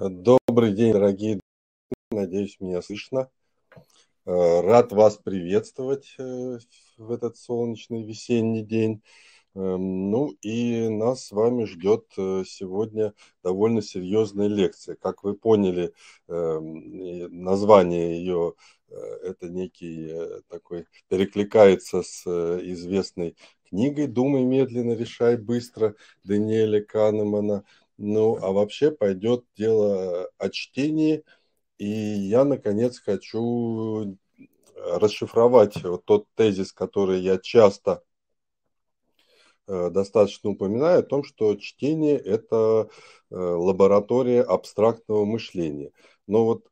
Добрый день, дорогие. Надеюсь, меня слышно. Э, рад вас приветствовать э, в этот солнечный весенний день. Эм, ну и нас с вами ждет э, сегодня довольно серьезная лекция. Как вы поняли, эм, название ее это некий такой перекликается с известной книгой «Думай медленно, решай быстро» Даниэля Канемана – ну, а вообще пойдет дело о чтении, и я, наконец, хочу расшифровать вот тот тезис, который я часто э, достаточно упоминаю, о том, что чтение – это э, лаборатория абстрактного мышления. Но вот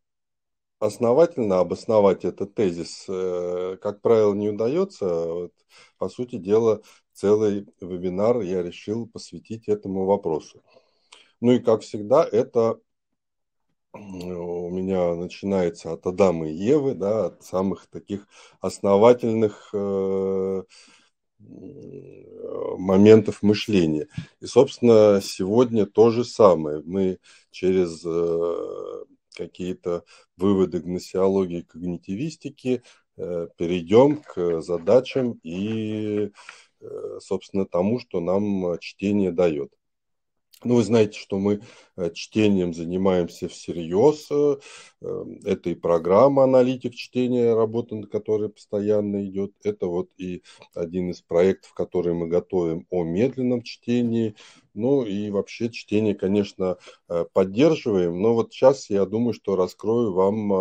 основательно обосновать этот тезис, э, как правило, не удается. Вот, по сути дела, целый вебинар я решил посвятить этому вопросу. Ну и, как всегда, это э, у меня начинается от Адама и Евы, да, от самых таких основательных э, моментов мышления. И, собственно, сегодня то же самое. Мы через э, какие-то выводы гносеологии и когнитивистики перейдем к задачам и, собственно, тому, что нам чтение дает. Ну, вы знаете, что мы э, чтением занимаемся всерьез. Э, э, это и программа «Аналитик чтения», работа над которой постоянно идет. Это вот и один из проектов, который мы готовим о медленном чтении. Ну и вообще чтение, конечно, э, поддерживаем, но вот сейчас я думаю, что раскрою вам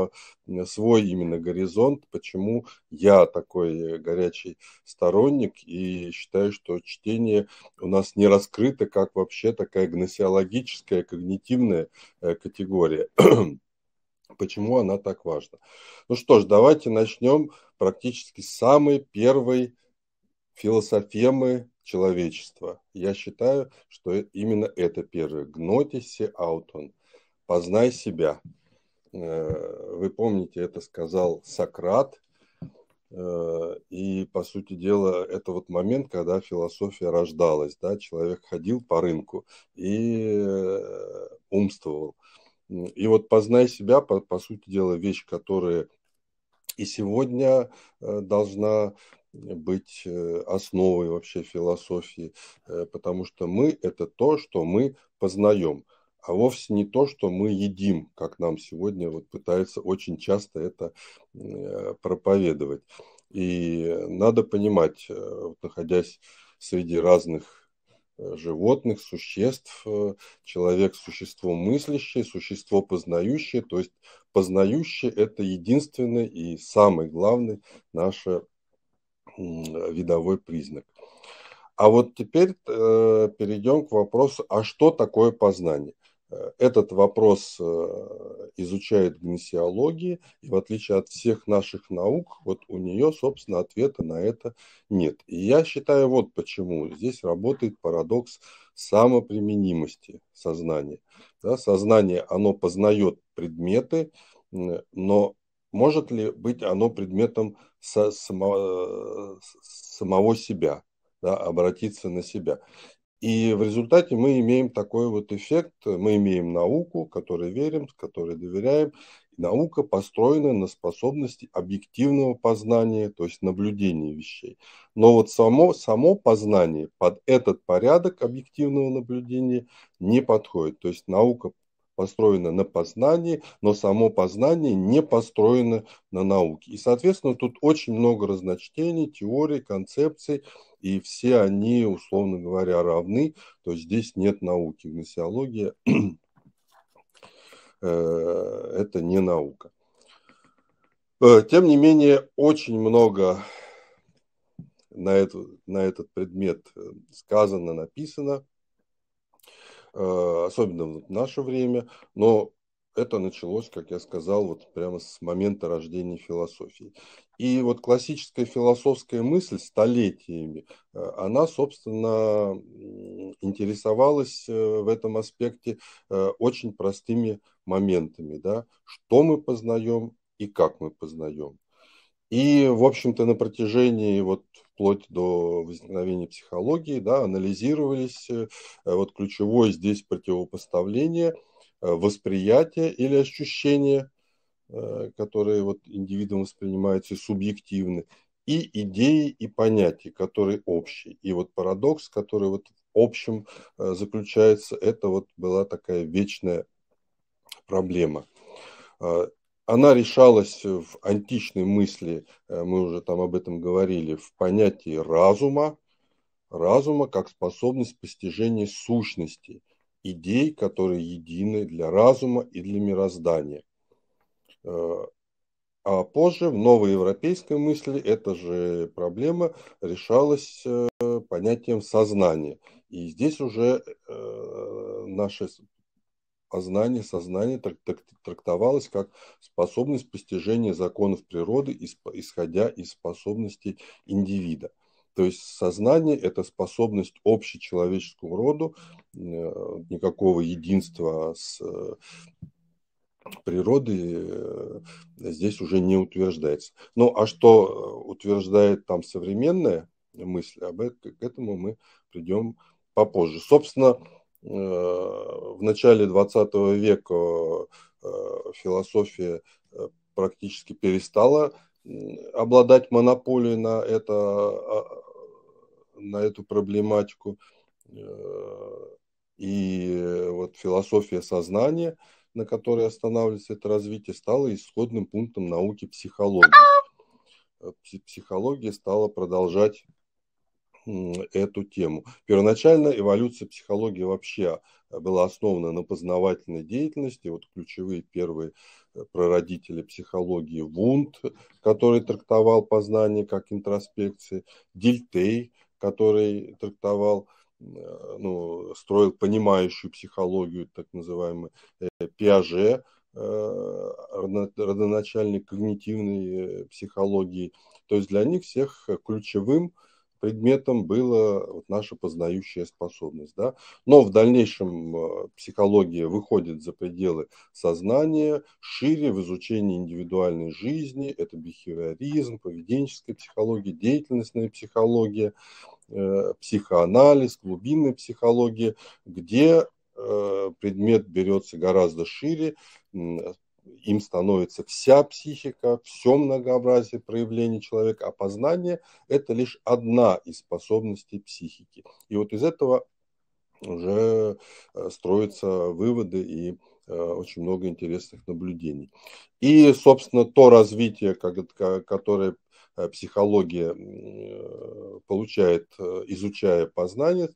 э, свой именно горизонт, почему я такой горячий сторонник и считаю, что чтение у нас не раскрыто как вообще такая гносеологическая, когнитивная э, категория. Почему она так важна? Ну что ж, давайте начнем практически с самой первой философемы человечества. Я считаю, что э, именно это первое. Гнотисе аутон. Познай себя. Э, вы помните, это сказал Сократ. Э, и, по сути дела, это вот момент, когда философия рождалась. Да? Человек ходил по рынку и умствовал. И вот познай себя, по, по сути дела, вещь, которая и сегодня должна быть э, основой вообще философии, э, потому что мы – это то, что мы познаем, а вовсе не то, что мы едим, как нам сегодня вот пытаются очень часто это э, проповедовать. И надо понимать, находясь среди разных животных, существ, человек – существо мыслящее, существо познающее, то есть познающее – это единственное и самый главный наше видовой признак. А вот теперь э, перейдем к вопросу, а что такое познание? Этот вопрос э, изучает гнесиология, и в отличие от всех наших наук, вот у нее, собственно, ответа на это нет. И я считаю, вот почему здесь работает парадокс самоприменимости сознания. Да, сознание, оно познает предметы, но может ли быть оно предметом со само, самого себя, да, обратиться на себя. И в результате мы имеем такой вот эффект, мы имеем науку, которой верим, которой доверяем. Наука построена на способности объективного познания, то есть наблюдения вещей. Но вот само, само познание под этот порядок объективного наблюдения не подходит. То есть наука построено на познании, но само познание не построено на науке. И, соответственно, тут очень много разночтений, теорий, концепций, и все они, условно говоря, равны, то есть здесь нет науки. Гносеология э, – это не наука. Э, тем не менее, очень много на, это, на этот предмет э, сказано, написано. Э, особенно в наше время, но это началось, как я сказал, вот прямо с момента рождения философии. И вот классическая философская мысль столетиями, э, она, собственно, интересовалась э, в этом аспекте очень простыми моментами, да, что мы познаем и как мы познаем. И, в общем-то, на протяжении вот вплоть до возникновения психологии, да, анализировались э, вот ключевое здесь противопоставление э, восприятие или ощущение, э, которые вот индивидуум воспринимаются и субъективны, и идеи и понятия, которые общие. И вот парадокс, который вот в общем заключается, это вот была такая вечная проблема она решалась в античной мысли, э, мы уже там об этом говорили, в понятии разума, разума как способность постижения сущности, идей, которые едины для разума и для мироздания. Э, а позже в новой европейской мысли эта же проблема решалась э, понятием сознания. И здесь уже наши познание сознания трактовалось как способность постижения законов природы, исходя из способностей индивида. То есть сознание – это способность общечеловеческому роду, э, никакого единства с э, природы э, здесь уже не утверждается. Ну, а что утверждает там современная мысль, об этом, к этому мы придем попозже. Собственно, Э, в начале 20 века э, философия э, практически перестала обладать монополией на, это, а, на эту проблематику. И вот философия сознания, на которой останавливается это развитие, стала исходным пунктом науки психологии. Психология стала продолжать эту тему. Первоначально эволюция психологии вообще э, была основана на познавательной деятельности. Вот ключевые первые э, прародители психологии Вунд, который трактовал познание как интроспекции, Дильтей, который трактовал э, ну, строил понимающую психологию, так называемый Пиаже, родоначальник когнитивной психологии. То есть для них всех ключевым предметом была вот наша познающая способность. Да? Но в дальнейшем э, психология выходит за пределы сознания, шире в изучении индивидуальной жизни, это бихевиоризм, поведенческая психология, деятельностная психология, э, психоанализ, глубинная психология, где э, предмет берется гораздо шире, им становится вся психика, все многообразие проявлений человека, а познание – это лишь одна из способностей психики. И вот из этого уже э, строятся выводы и э, очень много интересных наблюдений. И, собственно, то развитие, которое э, психология получает, изучая познание,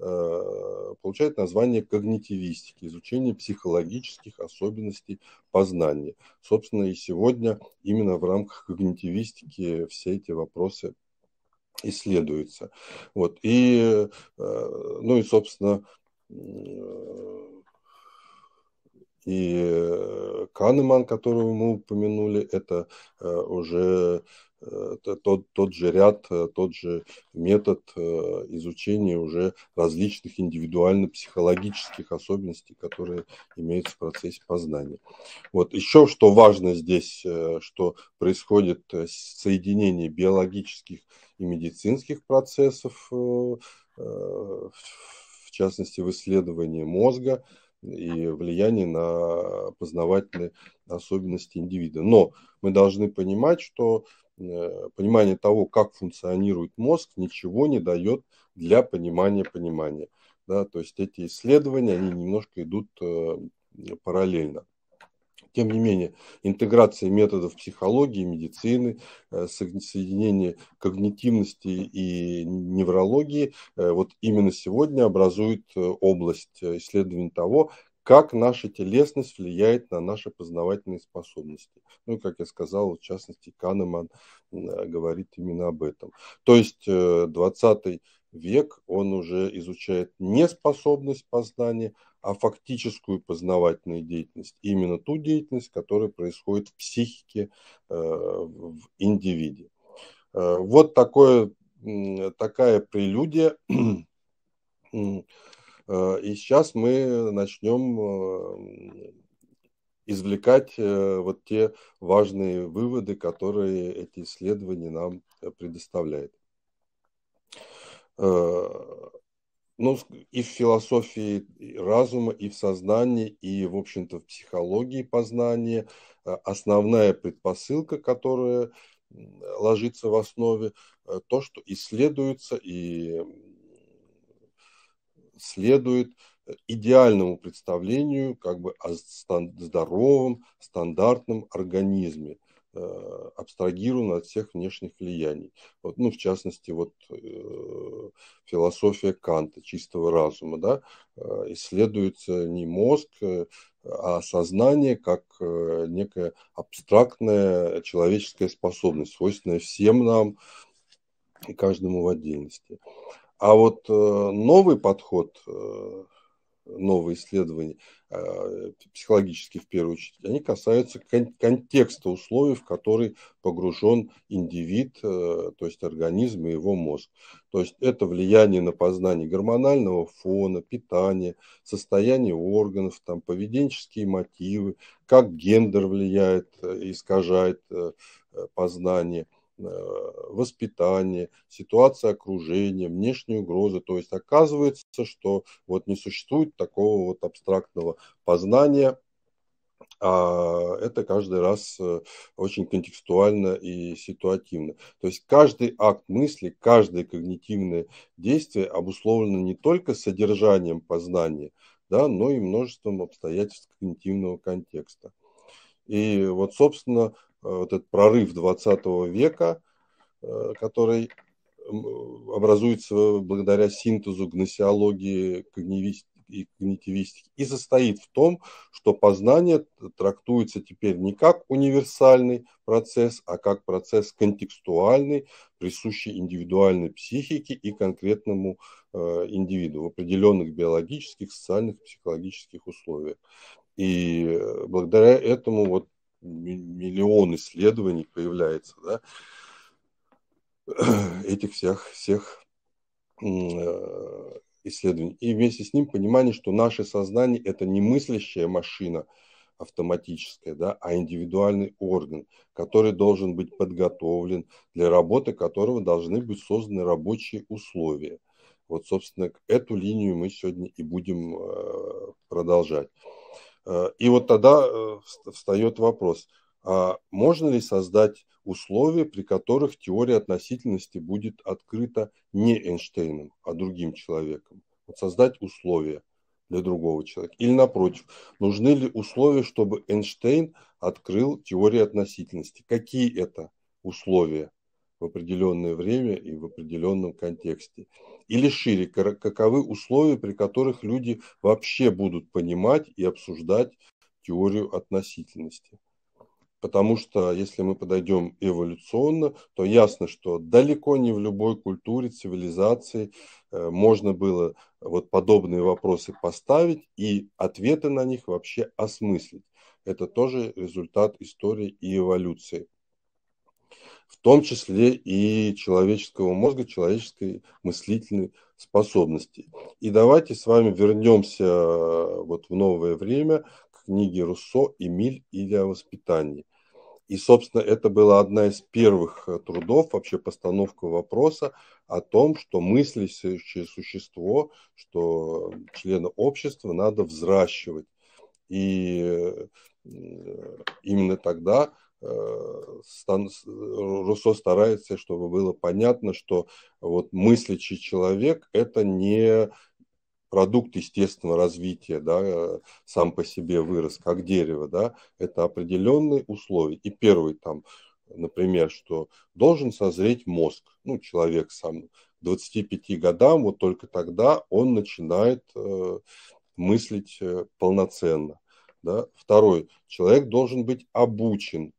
Э, получает название когнитивистики, изучение психологических особенностей познания. Собственно, и сегодня именно в рамках когнитивистики все эти вопросы исследуются. Вот. И, э, ну и, собственно, э, и э, Канеман, которого мы упомянули, это э, уже э, тот, тот же ряд, тот же метод изучения уже различных индивидуально-психологических особенностей, которые имеются в процессе познания. Вот. Еще что важно здесь, что происходит соединение биологических и медицинских процессов, в частности в исследовании мозга, и влияние на познавательные особенности индивида. Но мы должны понимать, что э, понимание того, как функционирует мозг, ничего не дает для понимания понимания. Да, то есть эти исследования, они немножко идут э, параллельно. Тем не менее, интеграция методов психологии, медицины, э, соединение когнитивности и неврологии э, вот именно сегодня образует э, область исследований того, как наша телесность влияет на наши познавательные способности. Ну, как я сказал, в частности, Канеман говорит именно об этом. То есть 20 век он уже изучает не способность познания, а фактическую познавательную деятельность. Именно ту деятельность, которая происходит в психике, э, в индивиде. Э, вот такое, такая прелюдия. Э, и сейчас мы начнем извлекать вот те важные выводы, которые эти исследования нам предоставляют. Э, ну, и в философии разума, и в сознании, и, в общем-то, в психологии познания э, основная предпосылка, которая ложится в основе, э, то, что исследуется и следует идеальному представлению как бы о здоровом, стандартном организме. Э, абстрагирована от всех внешних влияний. Вот, ну, в частности, вот э, философия Канта, чистого разума, да, э, исследуется не мозг, э, а сознание как э, некая абстрактная человеческая способность, свойственная всем нам и каждому в отдельности. А вот э, новый подход э, новые исследования, э, психологические в первую очередь, они касаются кон- контекста условий, в которые погружен индивид, э, то есть организм и его мозг. То есть это влияние на познание гормонального фона, питания, состояние органов, там, поведенческие мотивы, как гендер влияет, э, искажает познание – Э, воспитание, ситуация окружения, внешние угрозы. То есть оказывается, что вот не существует такого вот абстрактного познания, а это каждый раз э, очень контекстуально и ситуативно. То есть каждый акт мысли, каждое когнитивное действие обусловлено не только содержанием познания, да, но и множеством обстоятельств когнитивного контекста. И вот, собственно, Э, вот этот прорыв 20 века, э, который образуется благодаря синтезу гносеологии и когнитивистики, и состоит в том, что познание трактуется теперь не как универсальный процесс, а как процесс контекстуальный, присущий индивидуальной психике и конкретному э, индивиду в определенных биологических, социальных, психологических условиях. И благодаря этому вот миллион исследований появляется, да, этих всех, всех э, исследований. И вместе с ним понимание, что наше сознание – это не мыслящая машина автоматическая, да, а индивидуальный орган, который должен быть подготовлен, для работы которого должны быть созданы рабочие условия. Вот, собственно, эту линию мы сегодня и будем э, продолжать. Э, и вот тогда э, встает вопрос, а можно ли создать условия, при которых теория относительности будет открыта не Эйнштейном, а другим человеком? Вот создать условия для другого человека. Или напротив, нужны ли условия, чтобы Эйнштейн открыл теорию относительности? Какие это условия? в определенное время и в определенном контексте. Или шире, каковы условия, при которых люди вообще будут понимать и обсуждать теорию относительности. Потому что если мы подойдем эволюционно, то ясно, что далеко не в любой культуре, цивилизации э, можно было вот подобные вопросы поставить и ответы на них вообще осмыслить. Это тоже результат истории и эволюции в том числе и человеческого мозга, человеческой мыслительной способности. И давайте с вами вернемся э, вот в новое время к книге Руссо «Эмиль или о воспитании». И, собственно, это была одна из первых э, трудов, вообще постановка вопроса о том, что мыслящее существо, что члена общества надо взращивать. И э, именно тогда Э, Руссо старается, чтобы было понятно, что вот мыслящий человек – это не продукт естественного развития, да, э, сам по себе вырос, как дерево, да, это определенные условия. И первый там, например, что должен созреть мозг, ну, человек сам, к 25 годам, вот только тогда он начинает э, мыслить э, полноценно. Да? Второй, человек должен быть обучен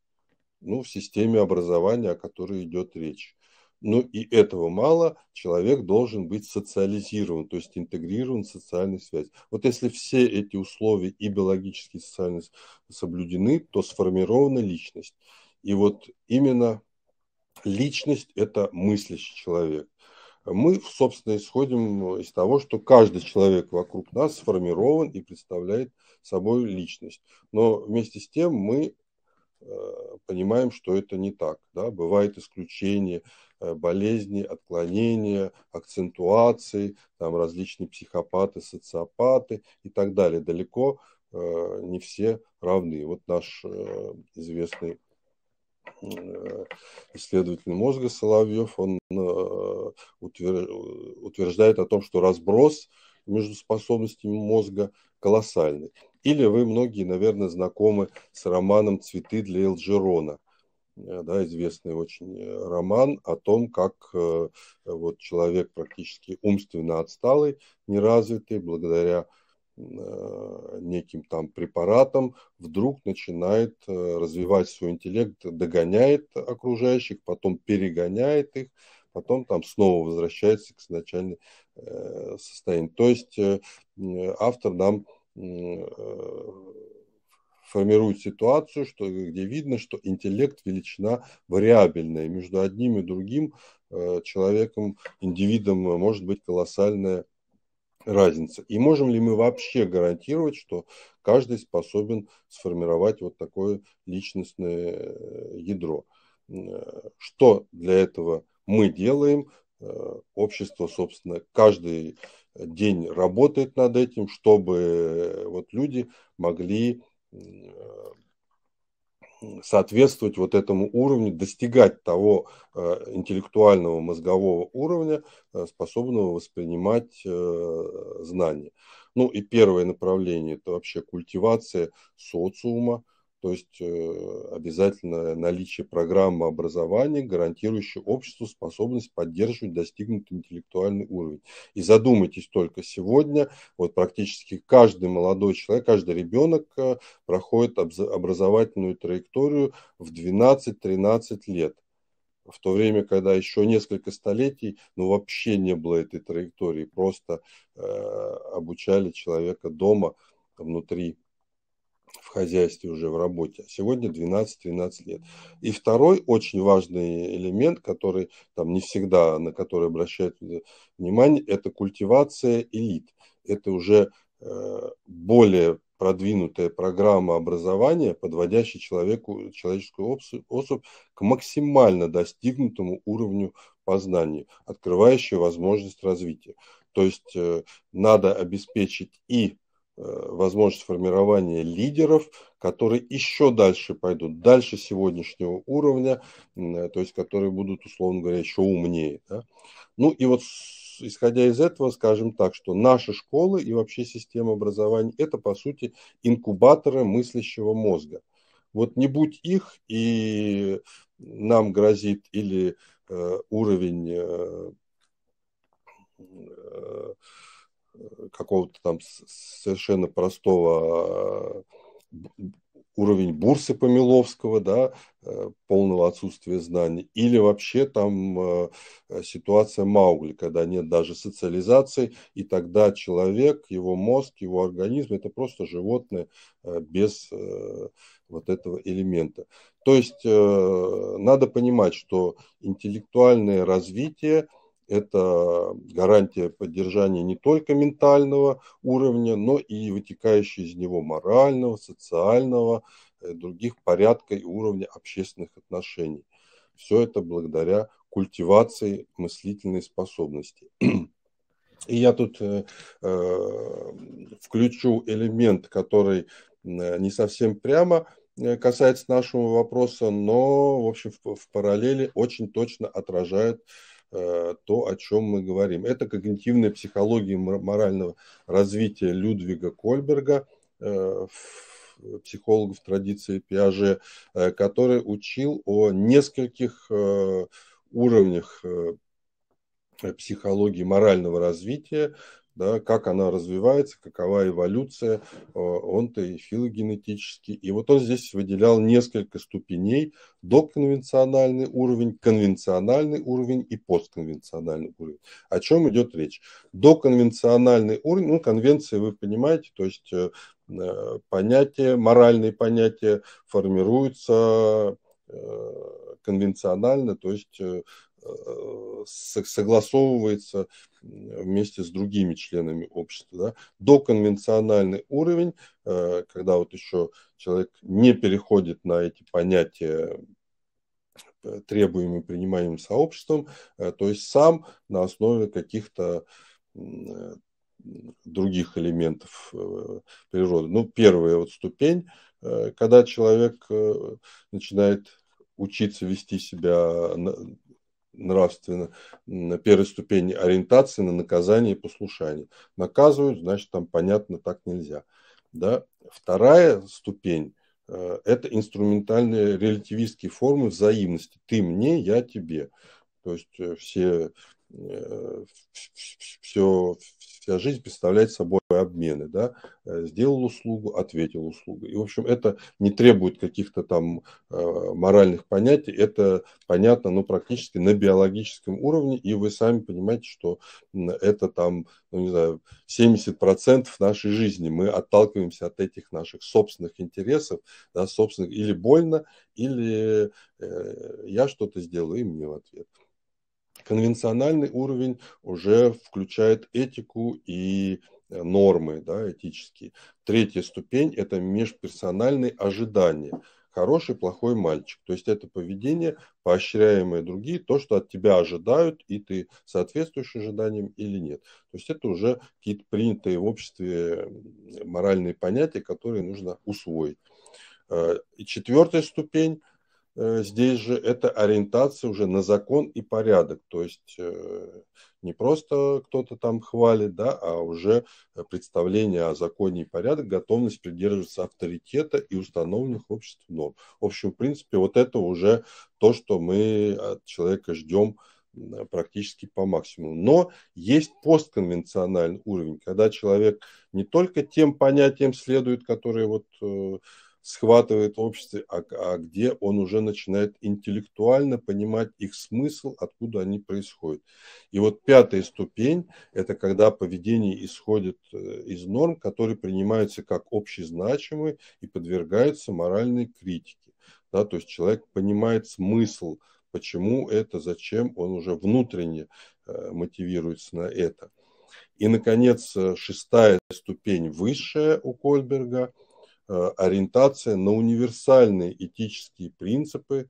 ну, в системе образования, о которой идет речь. Ну и этого мало, человек должен быть социализирован, то есть интегрирован в социальную связь. Вот если все эти условия и биологические, и социальные соблюдены, то сформирована личность. И вот именно личность – это мыслящий человек. Мы, собственно, исходим из того, что каждый человек вокруг нас сформирован и представляет собой личность. Но вместе с тем мы Э, понимаем, что это не так. Да? Бывают исключения, э, болезни, отклонения, акцентуации, там различные психопаты, социопаты и так далее. Далеко э, не все равны. Вот наш известный исследователь мозга Соловьев, он утверждает о том, что разброс между способностями мозга колоссальный. Или вы многие, наверное, знакомы с романом «Цветы для Элджерона», э, да, известный очень э, роман о том, как э, вот человек практически умственно отсталый, неразвитый, благодаря неким там препаратам, вдруг начинает развивать свой интеллект, догоняет окружающих, потом перегоняет их, потом там снова возвращается к изначальному э, состоянию. То есть э, автор нам э, формирует ситуацию, что, где видно, что интеллект – величина вариабельная. Между одним и другим э, человеком, индивидом может быть колоссальная разница. И можем ли мы вообще гарантировать, что каждый способен сформировать вот такое личностное э, ядро? Э, что для этого мы делаем, э, общество, собственно, каждый день работает над этим, чтобы вот люди могли э, соответствовать вот этому уровню, достигать того э, интеллектуального мозгового уровня, способного воспринимать знания. Ну и первое направление – это вообще культивация социума, то есть э, обязательно наличие программы образования, гарантирующей обществу способность поддерживать достигнутый интеллектуальный уровень. И задумайтесь только сегодня, вот практически каждый молодой человек, каждый ребенок э, проходит образовательную траекторию в 12-13 лет в то время, когда еще несколько столетий, ну, вообще не было этой траектории, просто э, обучали человека дома внутри в хозяйстве уже, в работе. А сегодня 12-13 лет. И второй очень важный элемент, который там не всегда, на который обращают внимание, это культивация элит. Это уже э, более продвинутая программа образования, подводящая человеку, человеческую особь к максимально достигнутому уровню познания, открывающая возможность развития. То есть э, надо обеспечить и Э, возможность формирования лидеров, которые еще дальше пойдут, дальше сегодняшнего уровня, э, то есть которые будут, условно говоря, еще умнее. Да? Ну и вот исходя из этого, скажем так, что наши школы и вообще система образования – это, по сути, инкубаторы мыслящего мозга. Вот не будь их, и нам грозит или э, уровень э, э какого-то там совершенно простого а, уровень бурсы Помиловского, да, э, полного отсутствия знаний, или вообще там э, ситуация Маугли, когда нет даже социализации, и тогда человек, его мозг, его организм – это просто животное э, без вот этого элемента. То есть надо понимать, что интеллектуальное развитие – это гарантия поддержания не только ментального уровня, но и вытекающего из него морального, социального, э, других порядка и уровня общественных отношений. Все это благодаря культивации мыслительной способности. И я тут э, э включу элемент, который э, не совсем прямо касается нашего вопроса, но, в общем, в, в параллели очень точно отражает Э, то, о чем мы говорим. Это когнитивная психология морального развития Людвига Кольберга, э, психологов традиции Пиаже, э, который учил о нескольких уровнях психологии морального развития, да, как она развивается, какова эволюция, он-то и филогенетический. И вот он здесь выделял несколько ступеней, доконвенциональный уровень, конвенциональный уровень и постконвенциональный уровень. О чем идет речь? Доконвенциональный уровень, ну, конвенции вы понимаете, то есть э, э, понятия, моральные понятия формируются э, конвенционально, то есть согласовывается вместе с другими членами общества. Да. Доконвенциональный уровень, э, когда вот еще человек не переходит на эти понятия э, требуемые принимаемым сообществом, э, то есть сам на основе каких-то других элементов природы. Ну, первая вот ступень, когда человек начинает учиться вести себя нравственно, на первой ступени ориентации на наказание и послушание. Наказывают, значит, там понятно, так нельзя. Да? Вторая ступень э, – это инструментальные релятивистские формы взаимности. Ты мне, я тебе. То есть э, все, э, все, вся э, жизнь представляет собой обмены, да, э, сделал услугу, ответил услугу. И, в общем, это не требует каких-то там э, моральных понятий, это понятно, ну, практически на биологическом уровне, и вы сами понимаете, что это там, ну, не знаю, 70% нашей жизни мы отталкиваемся от этих наших собственных интересов, да, собственных, или больно, или э, я что-то сделаю, и мне в ответ. Конвенциональный уровень уже включает этику и э, нормы да, этические. Третья ступень – это межперсональные ожидания. Хороший, плохой мальчик. То есть это поведение, поощряемое другие, то, что от тебя ожидают, и ты соответствуешь ожиданиям или нет. То есть это уже какие-то принятые в обществе моральные понятия, которые нужно усвоить. Э, и четвертая ступень – Э, здесь же это ориентация уже на закон и порядок. То есть э, не просто кто-то там хвалит, да, а уже представление о законе и порядке, готовность придерживаться авторитета и установленных обществом норм. В общем, в принципе, вот это уже то, что мы от человека ждем практически по максимуму. Но есть постконвенциональный уровень, когда человек не только тем понятиям следует, которые вот э, схватывает в обществе, а, а где он уже начинает интеллектуально понимать их смысл, откуда они происходят. И вот пятая ступень – это когда поведение исходит э, из норм, которые принимаются как общезначимые и подвергаются моральной критике. Да, то есть человек понимает смысл, почему это, зачем, он уже внутренне э, мотивируется на это. И, наконец, э, шестая ступень высшая у Кольберга – Э, ориентация на универсальные этические принципы,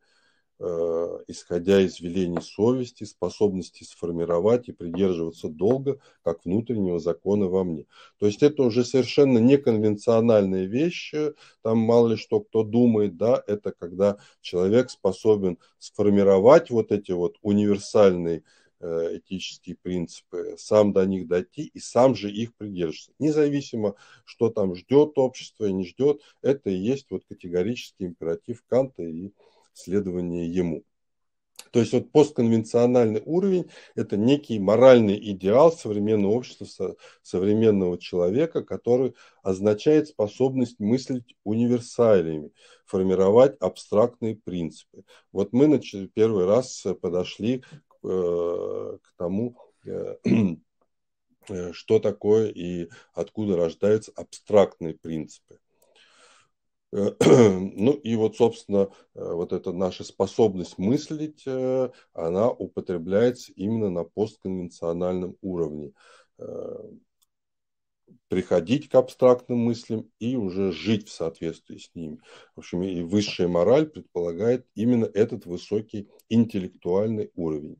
э, исходя из велений совести, способности сформировать и придерживаться долга, как внутреннего закона во мне. То есть это уже совершенно неконвенциональные вещи, там мало ли что кто думает, да, это когда человек способен сформировать вот эти вот универсальные Э, этические принципы, сам до них дойти и сам же их придерживаться. Независимо, что там ждет общество и не ждет, это и есть вот категорический императив Канта и следование ему. То есть вот постконвенциональный уровень – это некий моральный идеал современного общества, современного человека, который означает способность мыслить универсалиями, формировать абстрактные принципы. Вот мы нач- первый раз подошли Э, к тому, э, э, что такое и откуда рождаются абстрактные принципы. Ну и вот, собственно, вот эта наша способность мыслить, она употребляется именно на постконвенциональном уровне. Приходить к абстрактным мыслям и уже жить в соответствии с ними. В общем, и высшая мораль предполагает именно этот высокий интеллектуальный уровень.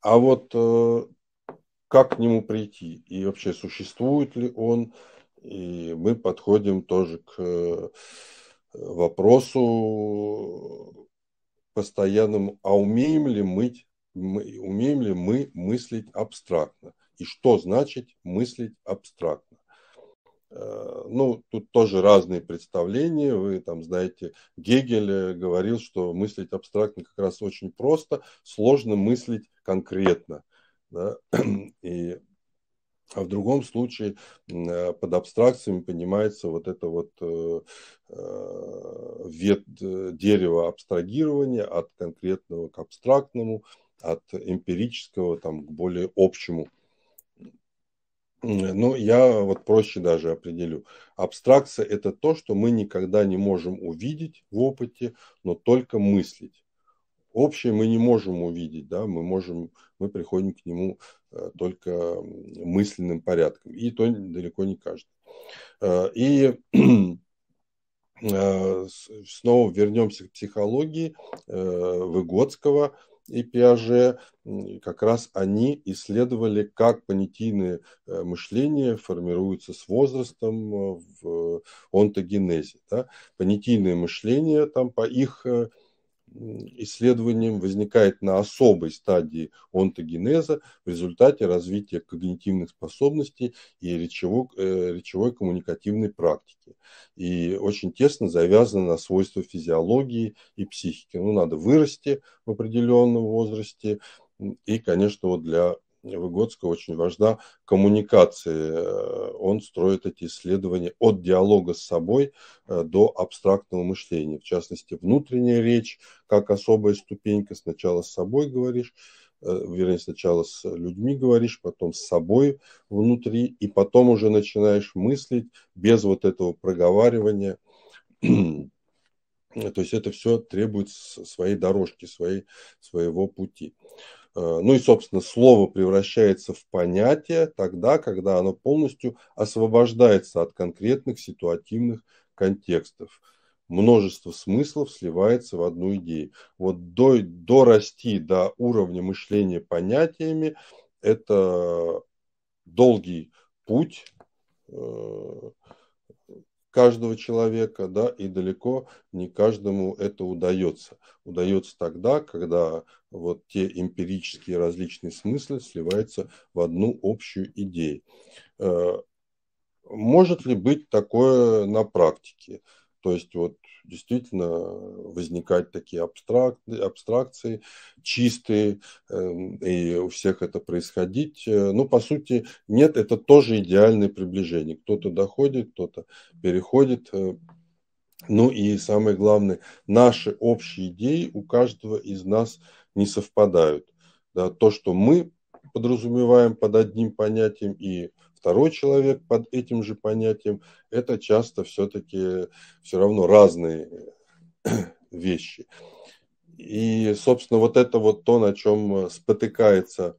А вот э, как к нему прийти и вообще существует ли он, и мы подходим тоже к э, вопросу постоянному, а умеем ли мы, мы, умеем ли мы мыслить абстрактно? И что значит мыслить абстрактно? Э, ну, тут тоже разные представления. Вы там знаете, Гегель э, говорил, что мыслить абстрактно как раз очень просто, сложно мыслить конкретно. Да? И а в другом случае э, под абстракциями понимается вот это вот вет дерево абстрагирования от конкретного к абстрактному, от эмпирического там, к более общему ну, я вот проще даже определю. Абстракция – это то, что мы никогда не можем увидеть в опыте, но только мыслить. Общее мы не можем увидеть, да, мы можем, мы приходим к нему э, только мысленным порядком, и то далеко не каждый. Э, и э, снова вернемся к психологии Выгодского – и Пиаже, как раз они исследовали, как понятийное э, мышление формируется с возрастом э, в онтогенезе. Да? Понятийное мышление там по их э, исследованием возникает на особой стадии онтогенеза в результате развития когнитивных способностей и речевой, э, речевой коммуникативной практики. И очень тесно завязано на свойства физиологии и психики. Ну, надо вырасти в определенном возрасте, и, конечно, вот для Выгодского очень важна коммуникация. Он строит эти исследования от диалога с собой э, до абстрактного мышления. В частности, внутренняя речь как особая ступенька. Сначала с собой говоришь, э, вернее, сначала с людьми говоришь, потом с собой внутри, и потом уже начинаешь мыслить без вот этого проговаривания. То есть это все требует своей дорожки, своей, своего пути. Э, ну и, собственно, слово превращается в понятие тогда, когда оно полностью освобождается от конкретных ситуативных контекстов. Множество смыслов сливается в одну идею. Вот до, до дорасти до уровня мышления понятиями – это долгий путь, э, каждого человека, да, и далеко не каждому это удается. Удается тогда, когда вот те эмпирические различные смыслы сливаются в одну общую идею. Э, может ли быть такое на практике? То есть вот действительно э, возникать такие абстракт, абстракции, чистые, эм, и у всех это происходить. Э, ну, по сути, нет, это тоже идеальное приближение. Кто-то доходит, кто-то переходит. Э. Ну и самое главное, наши общие идеи у каждого из нас не совпадают. Да, то, что мы подразумеваем под одним понятием и второй человек под этим же понятием, это часто все-таки все равно разные э, вещи. И, собственно, вот это вот то, на чем э, спотыкается,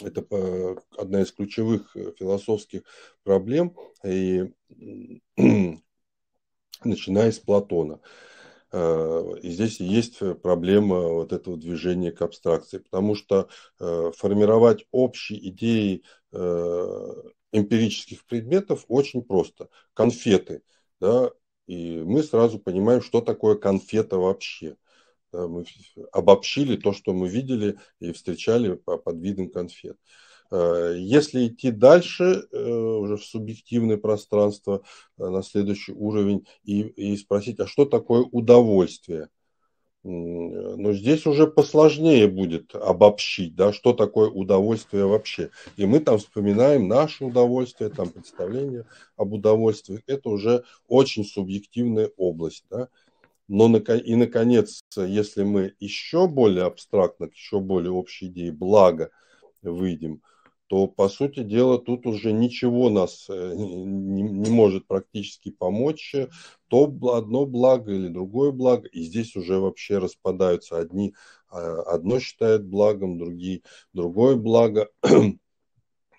это э, одна из ключевых философских проблем, и начиная с Платона. Э, и здесь есть э, проблема вот этого движения к абстракции, потому что э, формировать общие идеи эмпирических предметов очень просто. Конфеты, да, и мы сразу понимаем, что такое конфета вообще. Мы обобщили то, что мы видели и встречали под видом конфет. Э, если идти дальше, э, уже в субъективное пространство, э, на следующий уровень, и, и спросить, а что такое удовольствие? Но ну, здесь уже посложнее будет обобщить, да, что такое удовольствие вообще. И мы там вспоминаем наше удовольствие, там представление об удовольствии. Это уже очень субъективная область, да. Но и, наконец, если мы еще более абстрактно, еще более общей идеи блага выйдем, то, по сути дела, тут уже ничего нас э, не, не может практически помочь. Э, то одно благо или другое благо, и здесь уже вообще распадаются. Одни а, одно считают благом, другие другое благо.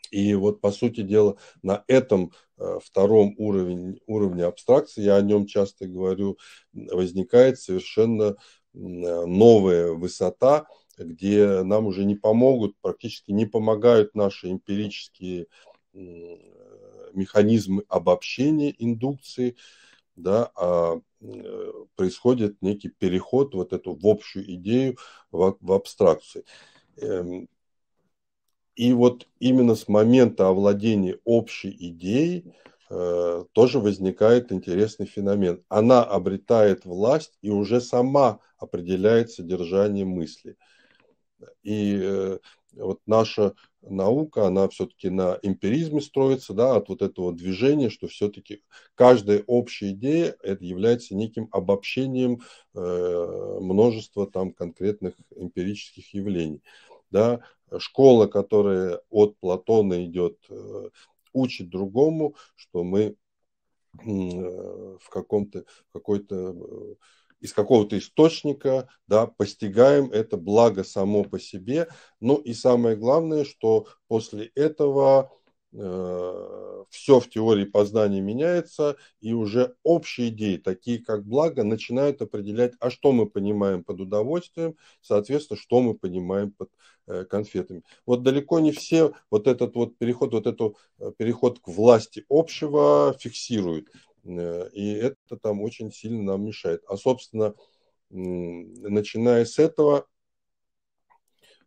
И вот, по сути дела, на этом э, втором уровне уровне абстракции, я о нем часто говорю, возникает совершенно новая высота где нам уже не помогут, практически не помогают наши эмпирические э, механизмы обобщения, индукции, да, а э, происходит некий переход вот эту в общую идею, в, в абстракции. Эм, и вот именно с момента овладения общей идеей э, тоже возникает интересный феномен. Она обретает власть и уже сама определяет содержание мысли. И э, вот наша наука, она все-таки на эмпиризме строится, да, от вот этого движения, что все-таки каждая общая идея это является неким обобщением э, множества там конкретных эмпирических явлений, да. Школа, которая от Платона идет, э, учит другому, что мы в каком-то, какой-то из какого-то источника, да, постигаем это благо само по себе. Ну и самое главное, что после этого э, все в теории познания меняется, и уже общие идеи, такие как благо, начинают определять, а что мы понимаем под удовольствием, соответственно, что мы понимаем под э, конфетами. Вот далеко не все вот этот вот переход, вот этот э, переход к власти общего фиксируют. Э, и это там очень сильно нам мешает. А, собственно, начиная с этого,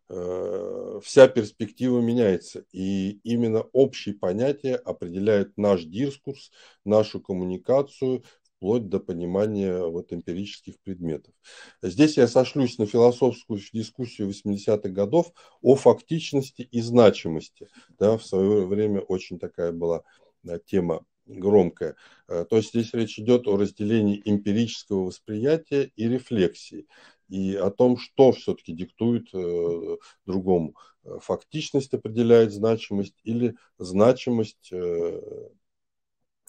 э, вся перспектива меняется. И именно общие понятия определяют наш дискурс, нашу коммуникацию, вплоть до понимания вот эмпирических предметов. Здесь я сошлюсь на философскую дискуссию 80-х годов о фактичности и значимости. Да, в свое время очень такая была э, тема громкое. Э, то есть здесь речь идет о разделении эмпирического восприятия и рефлексии, и о том, что все-таки диктует э, другому. Э, фактичность определяет значимость или значимость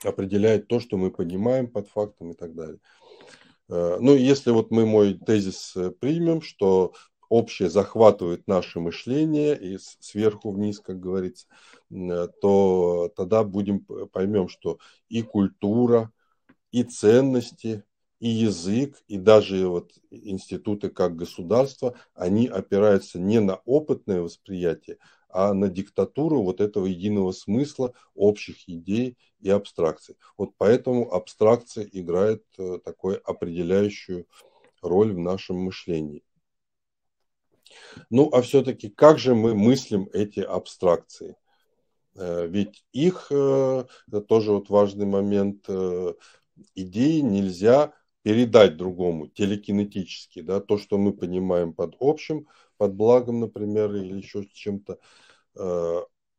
определяет то, что мы понимаем под фактом и так далее. Ну, если вот мы мой тезис примем, что общее захватывает наше мышление и сверху вниз, как говорится, э, то тогда будем поймем, что и культура, и ценности, и язык, и даже вот институты как государство, они опираются не на опытное восприятие, а на диктатуру вот этого единого смысла, общих идей и абстракций. Вот поэтому абстракция играет э, такую определяющую роль в нашем мышлении. Ну, а все-таки как же мы мыслим эти абстракции? Э, ведь их, э, это тоже вот важный момент, э, идеи нельзя передать другому телекинетически, да, то, что мы понимаем под общим, под благом, например, или еще чем-то,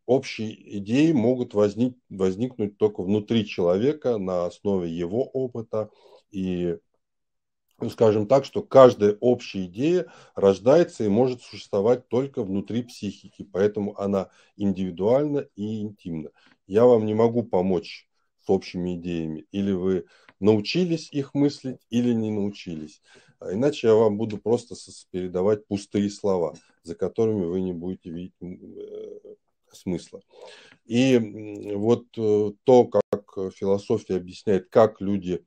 общие идеи могут возник, возникнуть только внутри человека на основе его опыта и ну, скажем так, что каждая общая идея рождается и может существовать только внутри психики, поэтому она индивидуальна и интимна. Я вам не могу помочь с общими идеями, или вы научились их мыслить, или не научились. А иначе я вам буду просто передавать пустые слова, за которыми вы не будете видеть э, смысла. И вот э, то, как философия объясняет, как люди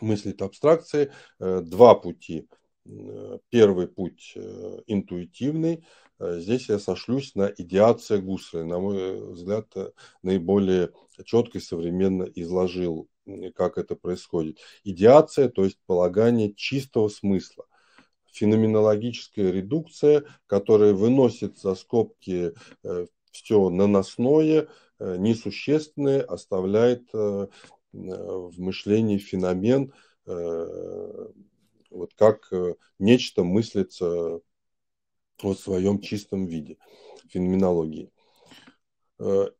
мыслит абстракции, э, два пути. Э, первый путь э, интуитивный. Здесь я сошлюсь на идеация Гусаря. На мой взгляд, наиболее четко и современно изложил, как это происходит. Идеация, то есть полагание чистого смысла феноменологическая редукция, которая выносит за скобки все наносное, несущественное, оставляет Э, в мышлении феномен, э, вот как э, нечто мыслится в своем чистом виде феноменологии.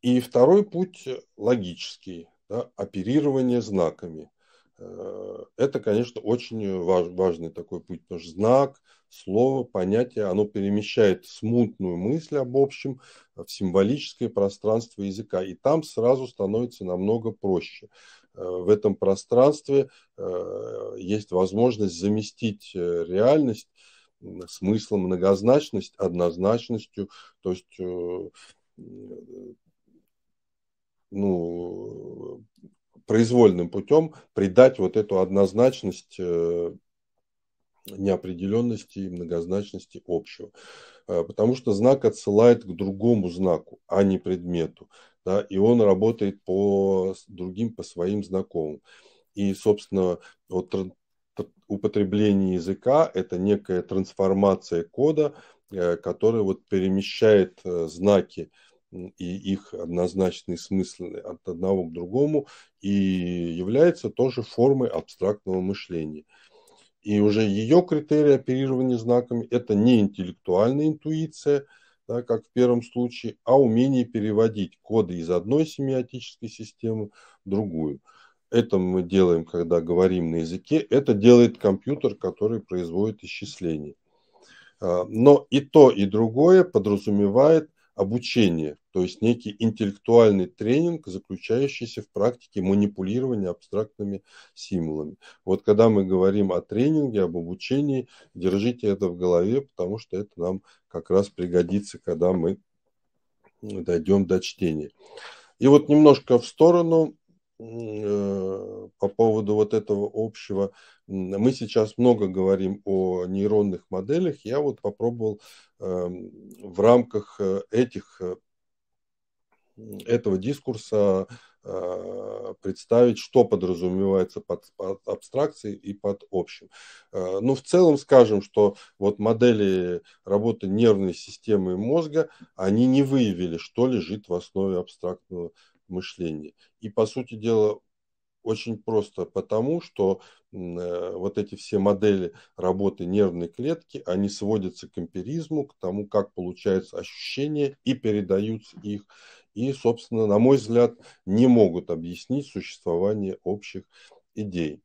И второй путь логический, да, оперирование знаками. Э, это, конечно, очень важ, важный такой путь, потому что знак, слово, понятие, оно перемещает смутную мысль об общем э, в символическое пространство языка, и там сразу становится намного проще. Э, в этом пространстве есть возможность заместить реальность смыслом, многозначность, однозначностью, то есть ну, произвольным путем придать вот эту однозначность э, неопределенности и многозначности общего. Э, потому что знак отсылает к другому знаку, а не предмету. Да, и он работает по другим, по своим знакомым. И, собственно, вот употребление языка – это некая трансформация кода, э, которая вот перемещает знаки и их однозначные смыслы от одного к другому, и является тоже формой абстрактного мышления. И уже ее критерий оперирования знаками – это не интеллектуальная интуиция, да, как в первом случае, а умение переводить коды из одной семиотической системы в другую. Это мы делаем, когда говорим на языке. Это делает компьютер, который производит исчисления. А, но и то, и другое подразумевает обучение, то есть некий интеллектуальный тренинг, заключающийся в практике манипулирования абстрактными символами. Вот когда мы говорим о тренинге, об обучении, держите это в голове, потому что это нам как раз пригодится, когда мы дойдем до чтения. И вот немножко в сторону э, по поводу вот этого общего мы сейчас много говорим о нейронных моделях. Я вот попробовал эм, в рамках э, этих, э, этого дискурса э, представить, что подразумевается под, под абстракцией и под общим. Но ну, в целом скажем, что вот модели работы нервной системы и мозга, они не выявили, что лежит в основе абстрактного мышления. И, по сути дела, очень просто, потому что э, вот эти все модели работы нервной клетки, они сводятся к эмпиризму, к тому, как получаются ощущения и передаются их. И, собственно, на мой взгляд, не могут объяснить существование общих идей.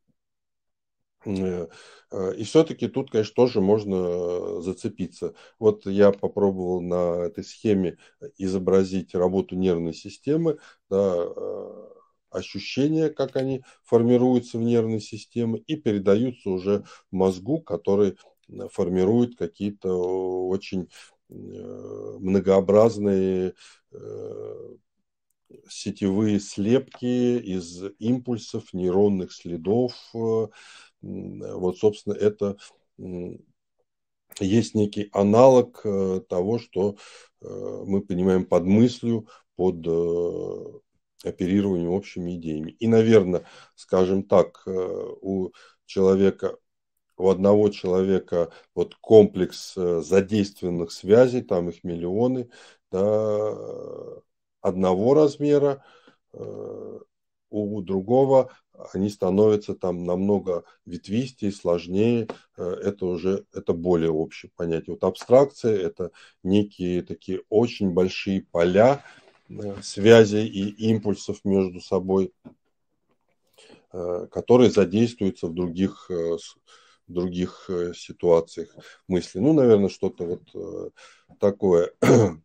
Э, э, и все-таки тут, конечно, тоже можно зацепиться. Вот я попробовал на этой схеме изобразить работу нервной системы, да, ощущения, как они формируются в нервной системе и передаются уже мозгу, который э, формирует какие-то э, очень э, многообразные сетевые слепки из импульсов, нейронных следов. Вот, собственно, это есть некий аналог того, что мы понимаем под мыслью, под оперированию общими идеями. И, наверное, скажем так, э, у человека, у одного человека вот комплекс э, задействованных связей, там их миллионы, да, одного размера, э, у другого они становятся там намного ветвистее, сложнее. Это уже это более общее понятие. Вот абстракция – это некие такие очень большие поля, Э, связей и импульсов между собой, э, которые задействуются в других, э, других ситуациях мысли. Ну, наверное, что-то вот такое.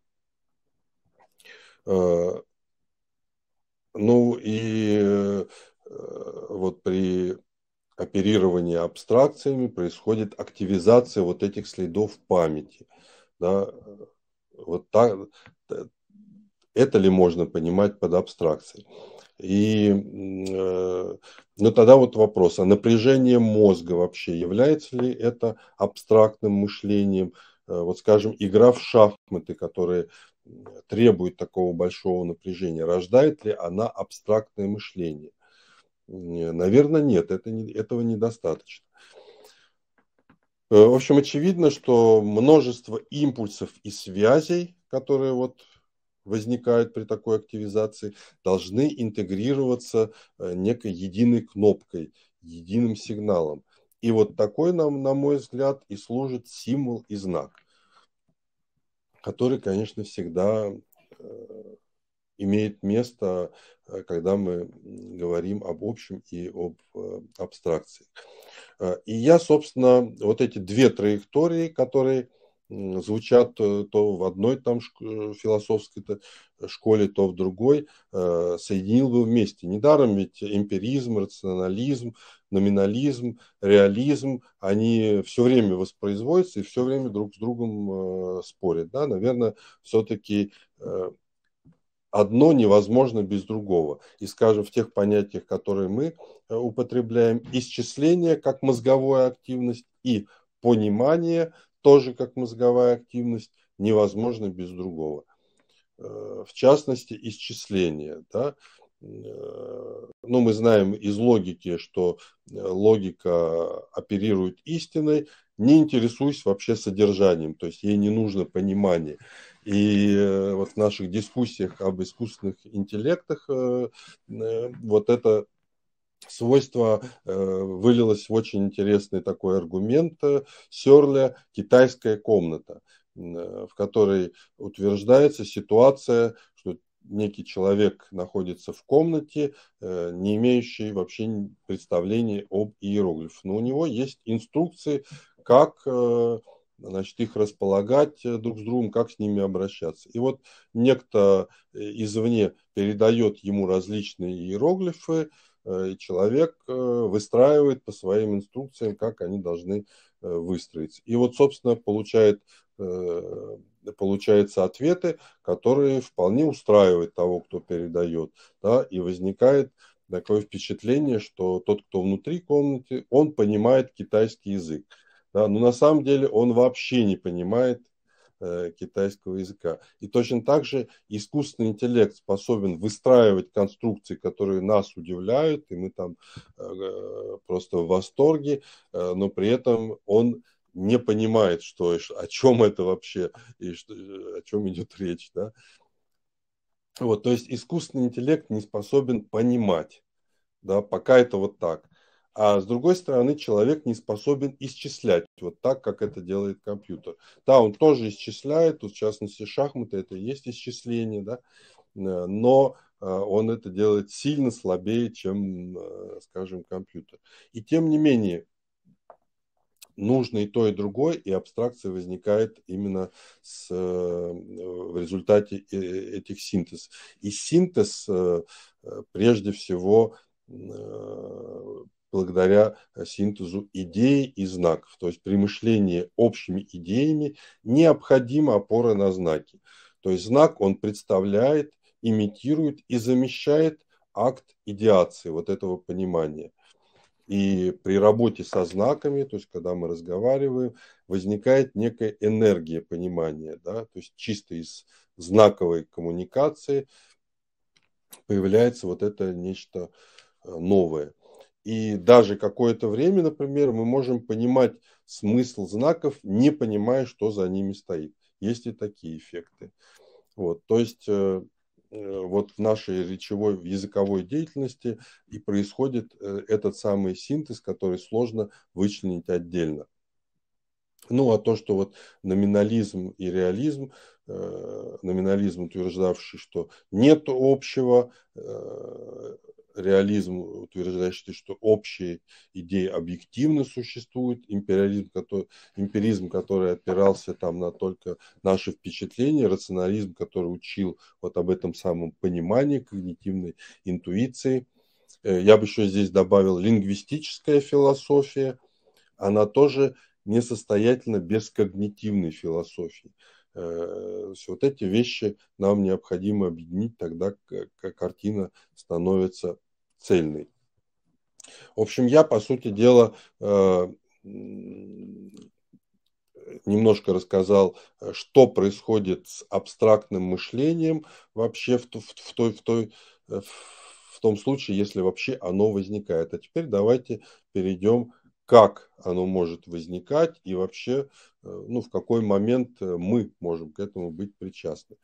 Ну и вот при оперировании абстракциями происходит активизация вот этих следов памяти. Да? Вот так, это ли можно понимать под абстракцией? И, э, ну тогда вот вопрос, а напряжение мозга вообще является ли это абстрактным мышлением? Э, вот, скажем, игра в шахматы, которые требует такого большого напряжения, рождает ли она абстрактное мышление? Наверное, нет, это не, этого недостаточно. Э, в общем, очевидно, что множество импульсов и связей, которые вот возникают при такой активизации, должны интегрироваться э, некой единой кнопкой, единым сигналом. И вот такой, нам, на мой взгляд, и служит символ и знак, который, конечно, всегда э, имеет место, э, когда мы говорим об общем и об абстракции. И я, собственно, вот эти две траектории, которые звучат э, то в одной там э, философской -то э, школе, то в другой, соединил бы вместе. Недаром ведь эмпиризм, рационализм, номинализм, реализм, они все время воспроизводятся и все время друг с другом спорят. Да? Наверное, все-таки одно невозможно без другого. И, скажем, в тех понятиях, которые мы употребляем, исчисление как мозговая активность и понимание – тоже как мозговая активность, невозможно без другого. Э, в частности, исчисление. Да? Э, ну, мы знаем из логики, что э, логика оперирует истиной, не интересуясь вообще содержанием, то есть ей не нужно понимание. И вот в наших дискуссиях об искусственных интеллектах вот это свойство э, вылилось в очень интересный такой аргумент э, Сёрля «Китайская комната», э, в которой утверждается ситуация, что некий человек находится в комнате, э, не имеющий вообще представления об иероглифах. Но у него есть инструкции, как э, значит, их располагать э, друг с другом, как с ними обращаться. И вот некто извне передает ему различные иероглифы, Э, и человек э, выстраивает по своим инструкциям, как они должны э, выстроиться. И вот, собственно, получает получаются ответы, которые вполне устраивают того, кто передает, да, и возникает такое впечатление, что тот, кто внутри комнаты, он понимает китайский язык, да, но на самом деле он вообще не понимает Э, китайского языка. И точно так же искусственный интеллект способен выстраивать конструкции, которые нас удивляют, и мы там э, э, просто в восторге, но при этом он не понимает, что, о чем это вообще и что, о чем идет речь. Да? Вот, то есть искусственный интеллект не способен понимать. Да, пока это вот так а с другой стороны человек не способен исчислять вот так, как это делает компьютер. Да, он тоже исчисляет, тут в частности шахматы, это и есть исчисление, да, э, но э, он это делает сильно слабее, чем, э, скажем, компьютер. И тем не менее, нужно и то, и другое, и абстракция возникает именно с, в результате этих синтез. И синтез, прежде всего, благодаря э, синтезу идей и знаков. То есть при мышлении общими идеями необходима опора на знаки. То есть знак он представляет, имитирует и замещает акт идеации вот этого понимания. И при работе со знаками, то есть когда мы разговариваем, возникает некая энергия понимания, да, то есть чисто из знаковой коммуникации появляется вот это нечто э, новое – и даже какое-то время, например, мы можем понимать смысл знаков, не понимая, что за ними стоит. Есть и такие эффекты. Вот, то есть э, э вот в нашей речевой, в языковой деятельности и происходит э, этот самый синтез, который сложно вычленить отдельно. Ну, а то, что вот номинализм и реализм, э, номинализм, утверждавший, что нет общего, э, реализм, утверждающий, что общие идеи объективно существуют, империализм, который, империзм, который опирался там на только наши впечатления, рационализм, который учил вот об этом самом понимании, когнитивной интуиции. Э, я бы еще здесь добавил лингвистическая философия, она тоже несостоятельна без когнитивной философии. Все э, вот эти вещи нам необходимо объединить, тогда картина становится цельный. В общем, я, по сути дела, э, немножко рассказал, что происходит с абстрактным мышлением вообще в, в, в, той, в, той, в том случае, если вообще оно возникает. А теперь давайте перейдем, как оно может возникать и вообще, э, ну, в какой момент э, мы можем к этому быть причастны.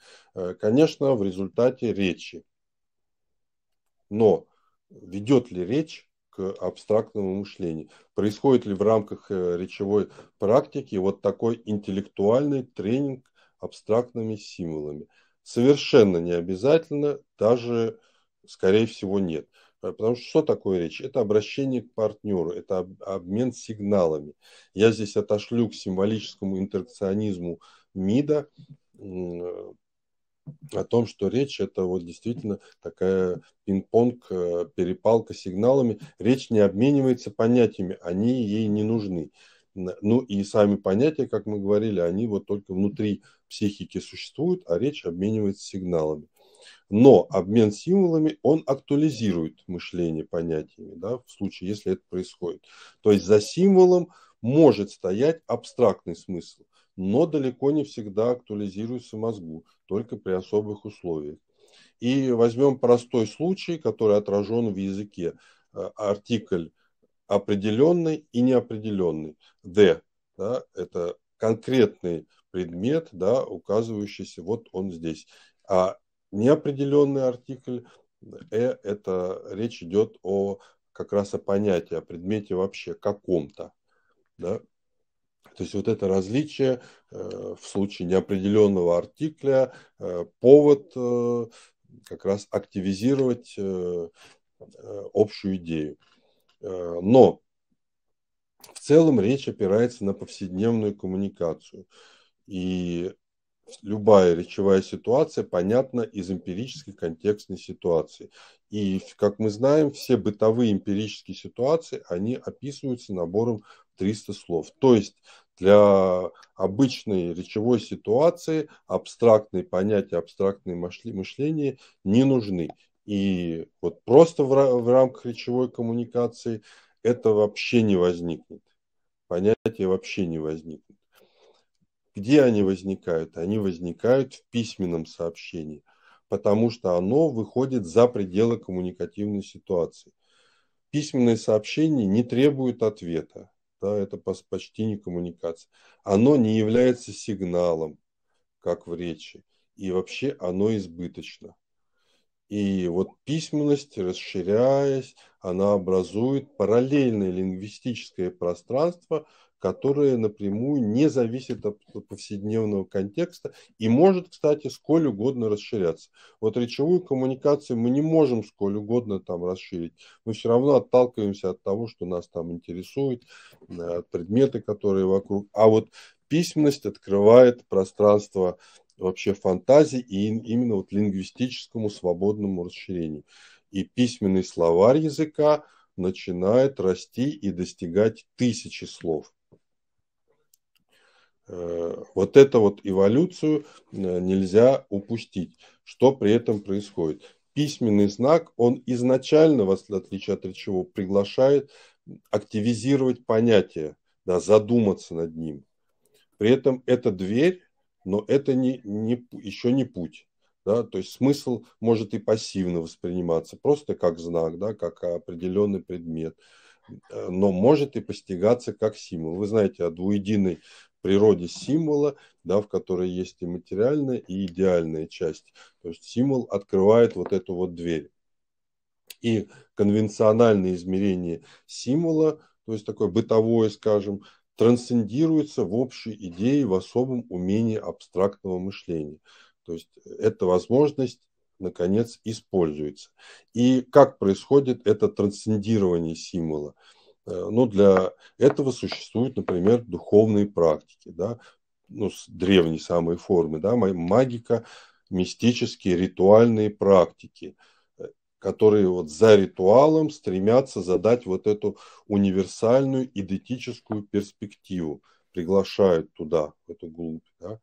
Конечно, в результате речи. Но ведет ли речь к абстрактному мышлению? Происходит ли в рамках э, речевой практики вот такой интеллектуальный тренинг абстрактными символами? Совершенно не обязательно, даже, скорее всего, нет. Э, потому что что такое речь? Это обращение к партнеру, это об, обмен сигналами. Я здесь отошлю к символическому интеракционизму МИДа, э, о том, что речь это вот действительно такая пинг-понг, э, перепалка сигналами. Речь не обменивается понятиями, они ей не нужны. Ну и сами понятия, как мы говорили, они вот только внутри психики существуют, а речь обменивается сигналами. Но обмен символами, он актуализирует мышление понятиями, да, в случае, если это происходит. То есть за символом может стоять абстрактный смысл но далеко не всегда актуализируется мозгу, только при особых условиях. И возьмем простой случай, который отражен в языке. Э, артикль определенный и неопределенный. D да, – это конкретный предмет, да, указывающийся, вот он здесь. А неопределенный артикль «э» – это речь идет о как раз о понятии, о предмете вообще каком-то. Да? То есть вот это различие э, в случае неопределенного артикля э, повод э, как раз активизировать общую идею. Но в целом речь опирается на повседневную коммуникацию. И любая речевая ситуация понятна из эмпирической контекстной ситуации. И, как мы знаем, все бытовые эмпирические ситуации, они описываются набором 300 слов. То есть для обычной речевой ситуации абстрактные понятия, абстрактные мышления не нужны. И вот просто в рамках речевой коммуникации это вообще не возникнет. понятия вообще не возникнет. Где они возникают? Они возникают в письменном сообщении, потому что оно выходит за пределы коммуникативной ситуации. Письменное сообщение не требует ответа. Да, это почти не коммуникация. Оно не является сигналом, как в речи. И вообще оно избыточно. И вот письменность, расширяясь, она образует параллельное лингвистическое пространство, которое напрямую не зависит от повседневного контекста и может, кстати, сколь угодно расширяться. Вот речевую коммуникацию мы не можем сколь угодно там расширить. Мы все равно отталкиваемся от того, что нас там интересует, э, от предметы, которые вокруг. А вот письменность открывает пространство вообще фантазии и именно вот лингвистическому свободному расширению. И письменный словарь языка начинает расти и достигать тысячи слов. Э, вот эту вот эволюцию э, нельзя упустить. Что при этом происходит? Письменный знак, он изначально, в отличие от речевого, приглашает активизировать понятие, да, задуматься над ним. При этом эта дверь но это не, не, еще не путь. Да? То есть смысл может и пассивно восприниматься, просто как знак, да, как определенный предмет, э, но может и постигаться как символ. Вы знаете о двуединой природе символа, да, в которой есть и материальная, и идеальная часть. То есть символ открывает вот эту вот дверь. И конвенциональное измерение символа, то есть такое бытовое, скажем, трансцендируется в общей идее, в особом умении абстрактного мышления. То есть э, эта возможность, наконец, используется. И как происходит это трансцендирование символа? Э, ну, для этого существуют, например, духовные практики, да, ну, с древней самой формы, да, магика, мистические ритуальные практики – которые вот за ритуалом стремятся задать вот эту универсальную идентическую перспективу, приглашают туда, в эту глубь. Да?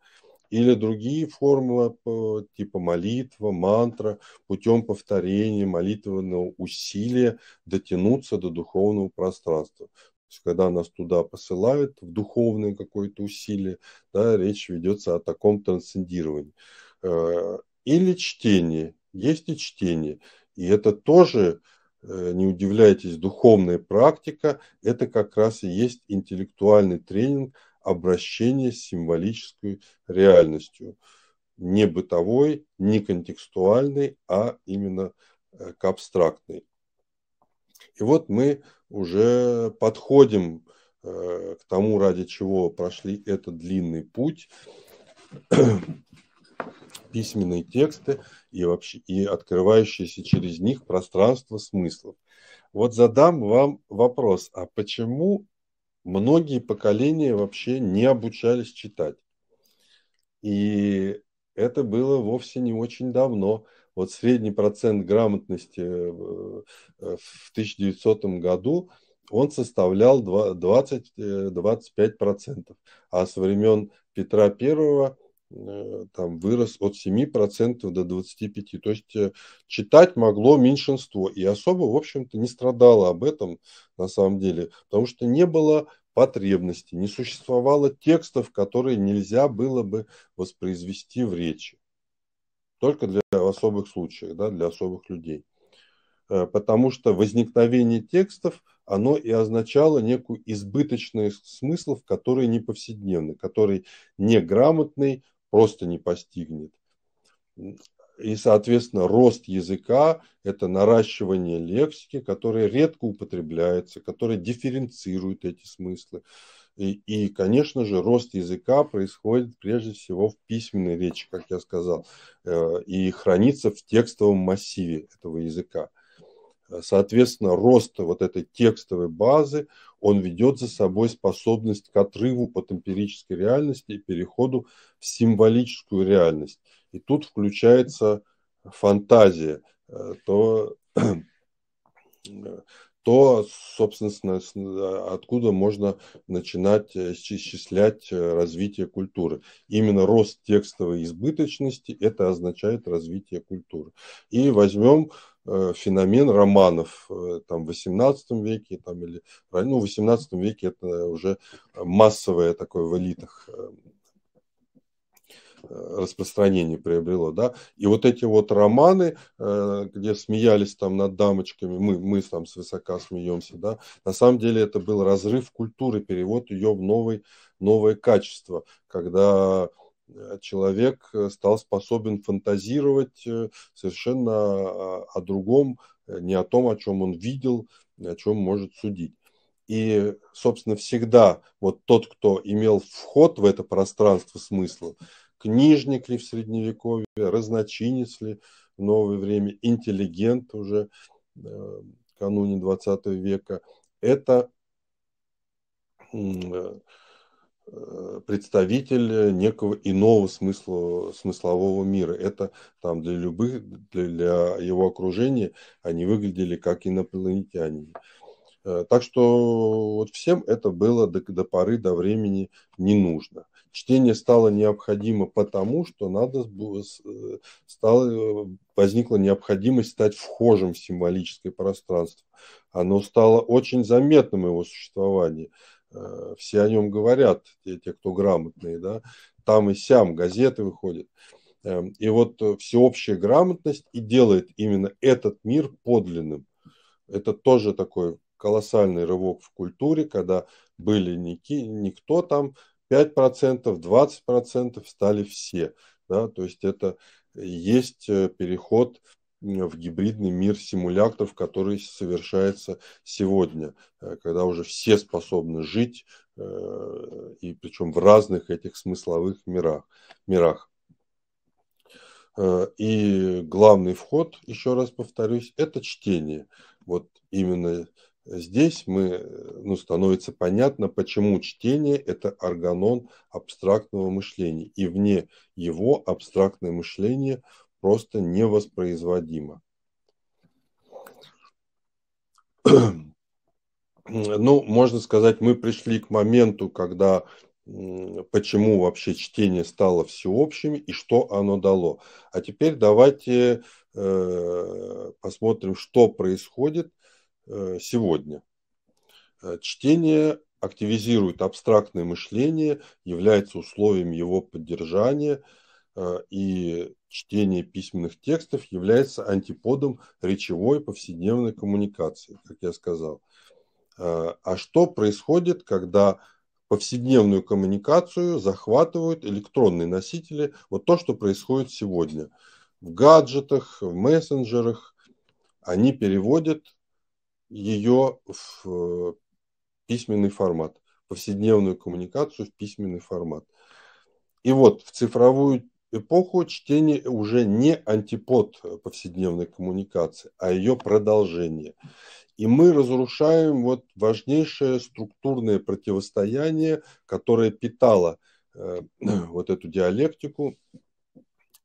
Или другие формулы, э, типа молитва, мантра, путем повторения молитвенного усилия дотянуться до духовного пространства. То есть, когда нас туда посылают, в духовное какое-то усилие, да, речь ведется о таком трансцендировании. Э, или чтение. Есть и чтение. И это тоже, э, не удивляйтесь, духовная практика, это как раз и есть интеллектуальный тренинг обращения с символической реальностью. Не бытовой, не контекстуальной, а именно э, к абстрактной. И вот мы уже подходим э, к тому, ради чего прошли этот длинный путь письменные тексты и, вообще, и открывающиеся через них пространство смыслов. Вот задам вам вопрос, а почему многие поколения вообще не обучались читать? И это было вовсе не очень давно. Вот средний процент грамотности э, э, в 1900 году он составлял 20-25%, э, а со времен Петра Первого Э, там вырос от 7% до 25%. То есть э, читать могло меньшинство. И особо, в общем-то, не страдало об этом на самом деле, потому что не было потребности, не существовало текстов, которые нельзя было бы воспроизвести в речи. Только для особых случаев, да, для особых людей. Э, потому что возникновение текстов, оно и означало некую избыточность смыслов, которые не повседневны, которые неграмотный просто не постигнет. И, соответственно, рост языка – это наращивание лексики, которая редко употребляется, которая дифференцирует эти смыслы. И, и, конечно же, рост языка происходит прежде всего в письменной речи, как я сказал, э, и хранится в текстовом массиве этого языка. Соответственно, рост вот этой текстовой базы, он ведет за собой способность к отрыву от эмпирической реальности и переходу в символическую реальность. И тут включается фантазия, э, то, э, то собственно, откуда можно начинать э, исчислять развитие культуры. Именно рост текстовой избыточности это означает развитие культуры. И возьмем Э, феномен романов э, там, в XVIII веке там, или ну, в XVIII веке это уже массовое такое в элитах э, распространение приобрело, да, и вот эти вот романы, где смеялись там над дамочками, мы, мы там свысока смеемся, да, на самом деле это был разрыв культуры, перевод ее в новый, новое качество, когда Э, человек э, стал способен фантазировать э, совершенно а, о другом, не о том, о чем он видел, о чем может судить. И, собственно, всегда вот тот, кто имел вход в это пространство смысла, книжник ли в Средневековье, разночинец ли в новое время, интеллигент уже э, кануне 20 века, это э, Э, представитель некого иного смысла, смыслового мира. Это там для любых, для, для его окружения они выглядели как инопланетяне. Э, так что вот всем это было до, до поры, до времени не нужно. Чтение стало необходимо потому, что надо э, стало, возникла необходимость стать вхожим в символическое пространство. Оно стало очень заметным его существованием. Э, все о нем говорят, те, те, кто грамотные, да, там и сям газеты выходят. Эм, и вот всеобщая грамотность и делает именно этот мир подлинным. Это тоже такой колоссальный рывок в культуре, когда были ники, никто там, 5%, 20% стали все. Да? То есть это есть э, переход Э, в гибридный мир симуляторов, который совершается сегодня, э, когда уже все способны жить, э, и причем в разных этих смысловых мирах. мирах. И главный вход, еще раз повторюсь, это чтение. Вот именно здесь мы, ну, становится понятно, почему чтение – это органон абстрактного мышления. И вне его абстрактное мышление просто невоспроизводимо. Ну, можно сказать, мы пришли к моменту, когда почему вообще чтение стало всеобщим и что оно дало. А теперь давайте э, посмотрим, что происходит э, сегодня. Э, чтение активизирует абстрактное мышление, является условием его поддержания, э, и чтение письменных текстов является антиподом речевой повседневной коммуникации, как я сказал. Э, а что происходит, когда повседневную коммуникацию захватывают электронные носители? Вот то, что происходит сегодня. В гаджетах, в мессенджерах они переводят ее в э, письменный формат, повседневную коммуникацию в письменный формат. И вот в цифровую эпоху чтения уже не антипод э, повседневной коммуникации, а ее продолжение. И мы разрушаем вот важнейшее структурное противостояние, которое питало э, вот эту диалектику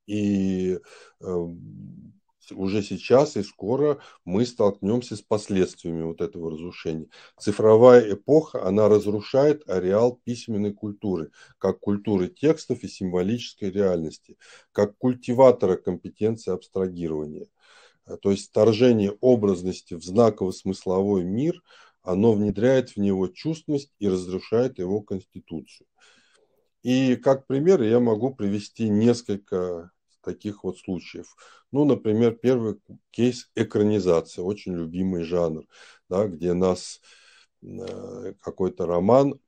и э, уже сейчас и скоро мы столкнемся с последствиями вот этого разрушения. Цифровая эпоха, она разрушает ареал письменной культуры, как культуры текстов и символической реальности, как культиватора компетенции абстрагирования. Э, то есть вторжение образности в знаково-смысловой мир, оно внедряет в него чувственность и разрушает его конституцию. И как пример я могу привести несколько таких вот случаев. Ну, например, первый кейс – экранизация, очень любимый жанр, да, где нас э, какой-то роман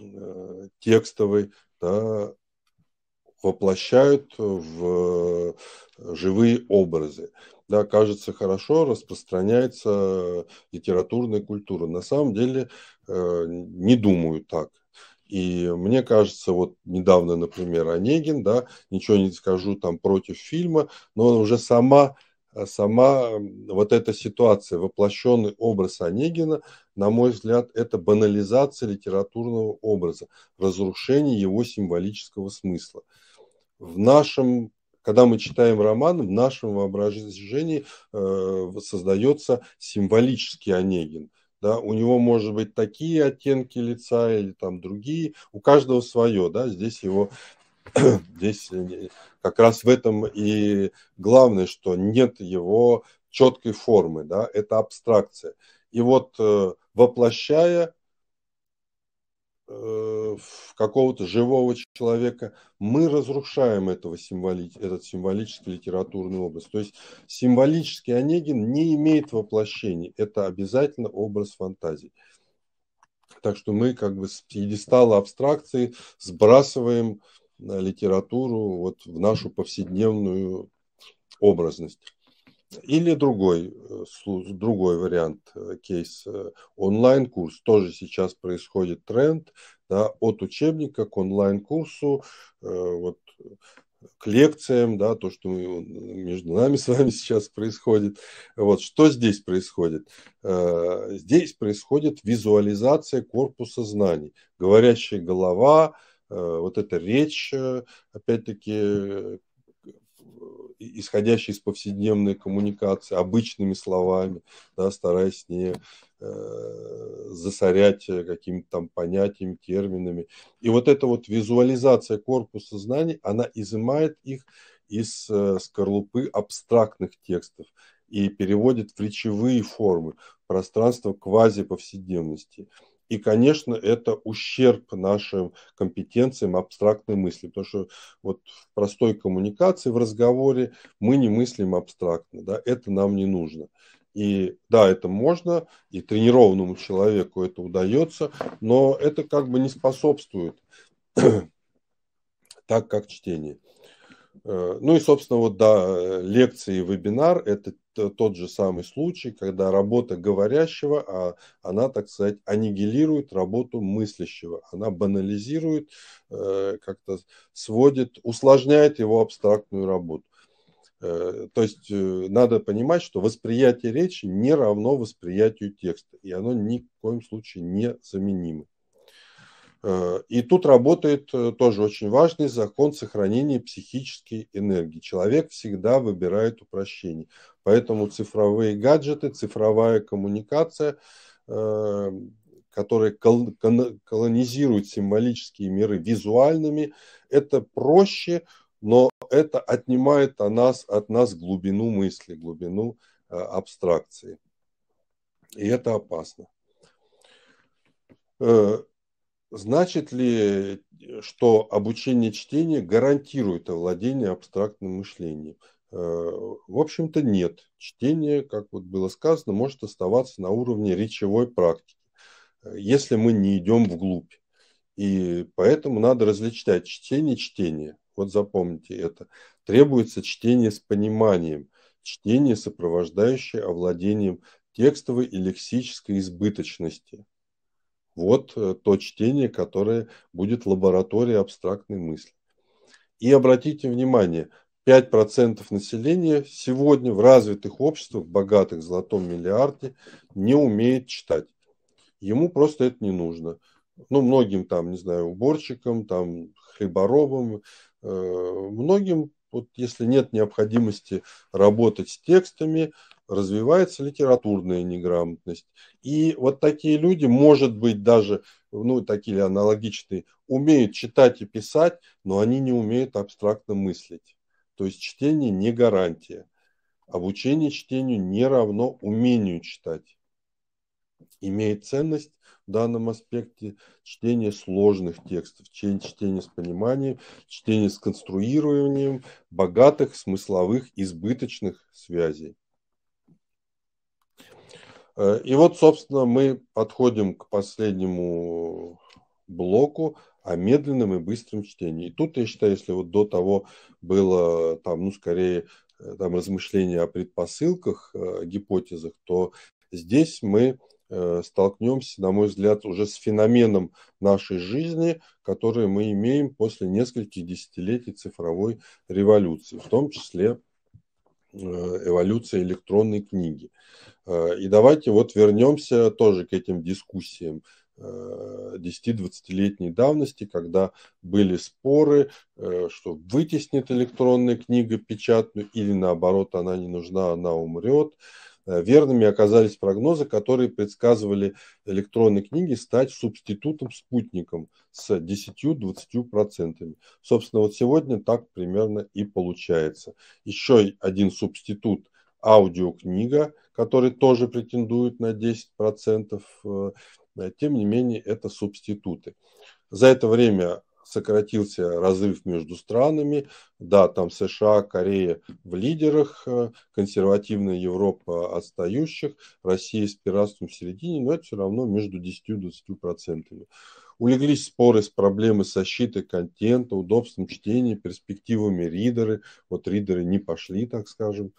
э, текстовый да, воплощают в э, живые образы. Да, кажется хорошо, распространяется литературная культура. На самом деле э, не думаю так. И мне кажется, вот недавно, например, Онегин, да, ничего не скажу там против фильма, но уже сама, э, сама вот эта ситуация, воплощенный образ Онегина, на мой взгляд, это банализация литературного образа, разрушение его символического смысла. В нашем когда мы читаем роман, в нашем воображении э, создается символический Онегин – да, у него может быть такие оттенки лица или там другие, у каждого свое, да, здесь его, здесь э, как раз в этом и главное, что нет его четкой формы, да, это абстракция. И вот э, воплощая Э, какого-то живого человека, мы разрушаем этого символи... этот символический литературный образ. То есть символический Онегин не имеет воплощения. Это обязательно образ фантазии. Так что мы как бы с пьедестала абстракции сбрасываем э, литературу вот в нашу повседневную образность. Или другой, э, другой вариант, э, кейс э, онлайн-курс. Тоже сейчас происходит тренд да, от учебника к онлайн-курсу. Вот к лекциям, да, то, что между нами с вами сейчас происходит. Вот что здесь происходит? Здесь происходит визуализация корпуса знаний. Говорящая голова, вот эта речь, опять-таки, исходящие из повседневной коммуникации, обычными словами, да, стараясь не э, засорять э, какими-то там понятиями, терминами. И вот эта вот визуализация корпуса знаний, она изымает их из э, скорлупы абстрактных текстов и переводит в речевые формы пространство квази повседневности и, конечно, это ущерб нашим компетенциям абстрактной мысли, потому что вот в простой коммуникации, в разговоре мы не мыслим абстрактно, да, это нам не нужно. И да, это можно, и тренированному человеку это удается, но это как бы не способствует так, как чтение. Э, ну и, собственно, вот да, лекции и вебинар – это тот же самый случай, когда работа говорящего, а, она, так сказать, аннигилирует работу мыслящего, она банализирует, э, как-то сводит, усложняет его абстрактную работу. Э, то есть э, надо понимать, что восприятие речи не равно восприятию текста, и оно ни в коем случае не заменимо. Э, и тут работает э, тоже очень важный закон сохранения психической энергии. Человек всегда выбирает упрощение. Поэтому цифровые гаджеты, цифровая коммуникация, э, которая колонизирует символические миры визуальными, это проще, но это отнимает от нас, от нас глубину мысли, глубину абстракции. И это опасно Значит ли, э, что обучение чтения гарантирует овладение абстрактным мышлением? Э, в общем-то, нет. Чтение, как вот было сказано, может оставаться на уровне речевой практики, э, если мы не идем вглубь. И поэтому надо различать чтение чтение. Вот запомните это. Требуется чтение с пониманием, чтение, сопровождающее овладением текстовой и лексической избыточности. Вот э, то чтение, которое будет лабораторией абстрактной мысли. И обратите внимание, 5% населения сегодня в развитых обществах, богатых золотом миллиарде, не умеет читать. Ему просто это не нужно. Ну, многим там, не знаю, уборщикам, там, хлеборобам, э, многим вот если нет необходимости работать с текстами, развивается литературная неграмотность. И вот такие люди, может быть, даже, ну, такие аналогичные, умеют читать и писать, но они не умеют абстрактно мыслить. То есть чтение не гарантия. Обучение чтению не равно умению читать. Имеет ценность данном аспекте чтение сложных текстов, чтение с пониманием, чтение с конструированием богатых смысловых избыточных связей. Э, и вот, собственно, мы подходим к последнему блоку о медленном и быстром чтении. И тут, я считаю, если вот до того было там, ну, скорее, э, там размышления о предпосылках, о э, гипотезах, то здесь мы Э, столкнемся, на мой взгляд, уже с феноменом нашей жизни, который мы имеем после нескольких десятилетий цифровой революции, в том числе э, эволюция электронной книги. Э, и давайте вот вернемся тоже к этим дискуссиям 10-20-летней давности, когда были споры, что вытеснит электронная книга печатную или наоборот она не нужна, она умрет. Э, верными оказались прогнозы, которые предсказывали электронной книге стать субститутом-спутником с 10-20%. Собственно, вот сегодня так примерно и получается. Еще один субститут аудиокнига, который тоже претендует на 10%. Э, э, тем не менее, это субституты. За это время сократился разрыв между странами. Да, там США, Корея в лидерах, э, консервативная Европа отстающих, Россия с пиратством в середине, но это все равно между 10-20%. процентами. Улеглись споры с проблемой защиты контента, удобством чтения, перспективами ридеры. Вот ридеры не пошли, так скажем.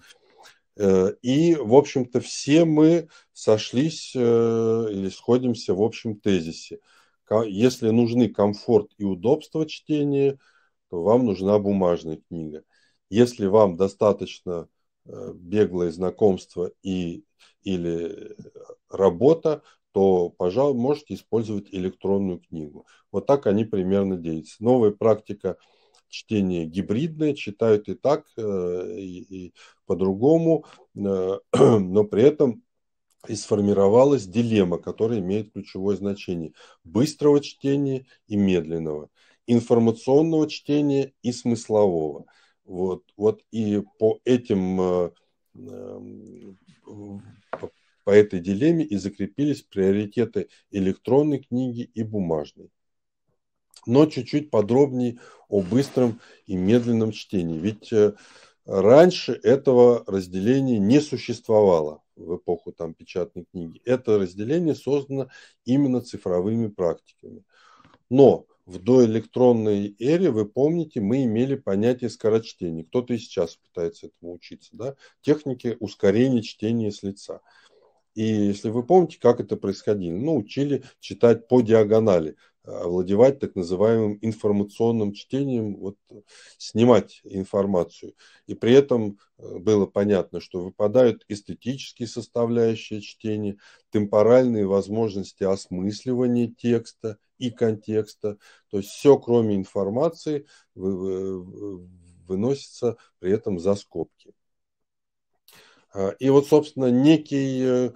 Э, и, в общем-то, все мы сошлись э, или сходимся в общем тезисе – если нужны комфорт и удобство чтения, то вам нужна бумажная книга. Если вам достаточно э, беглое знакомство и, или э, работа, то, пожалуй, можете использовать электронную книгу. Вот так они примерно делятся. Новая практика чтения гибридная, читают и так, э, и, и по-другому, но при этом и сформировалась дилемма, которая имеет ключевое значение – быстрого чтения и медленного, информационного чтения и смыслового. Вот, вот и по этим э, э, по этой дилемме и закрепились приоритеты электронной книги и бумажной. Но чуть-чуть подробнее о быстром и медленном чтении. Ведь э, Раньше этого разделения не существовало в эпоху там, печатной книги. Это разделение создано именно цифровыми практиками. Но в доэлектронной эре, вы помните, мы имели понятие скорочтения. Кто-то и сейчас пытается этому учиться. Да? Техники ускорения чтения с лица. И если вы помните, как это происходило, ну, учили читать по диагонали овладевать так называемым информационным чтением, вот, снимать информацию. И при этом э, было понятно, что выпадают эстетические составляющие чтения, темпоральные возможности осмысливания текста и контекста. То есть все, кроме информации, выносится при этом за скобки. А, и вот, собственно, некий э,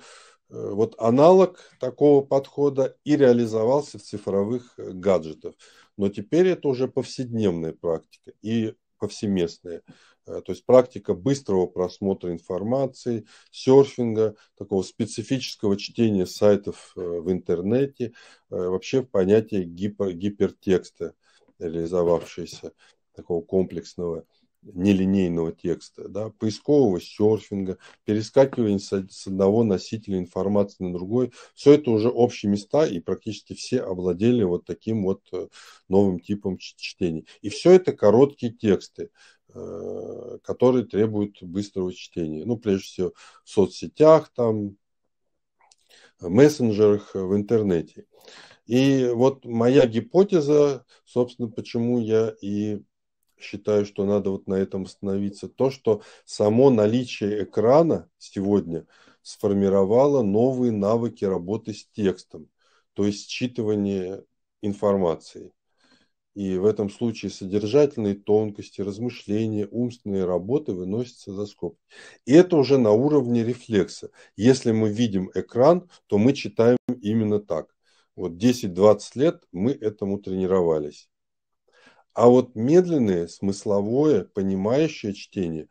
Э, вот аналог такого подхода и реализовался в цифровых э, гаджетах. Но теперь это уже повседневная практика и повсеместная. Э, то есть практика быстрого просмотра информации, серфинга, такого специфического чтения сайтов в интернете, вообще понятие гипер, гипертекста, реализовавшееся, такого комплексного нелинейного текста, да, поискового серфинга, перескакивания с, одного носителя информации на другой. Все это уже общие места, и практически все обладели вот таким вот э, новым типом чтения. И все это короткие тексты, э, которые требуют быстрого чтения. Ну, прежде всего, в соцсетях, там, мессенджерах, э, в интернете. И вот моя гипотеза, собственно, почему я и считаю, что надо вот на этом остановиться. То, что само наличие экрана сегодня сформировало новые навыки работы с текстом, то есть считывание информации. И в этом случае содержательные тонкости, размышления, умственные работы выносятся за скобки. И это уже на уровне рефлекса. Если мы видим экран, то мы читаем именно так. Вот 10-20 лет мы этому тренировались. А вот медленное, смысловое, понимающее чтение,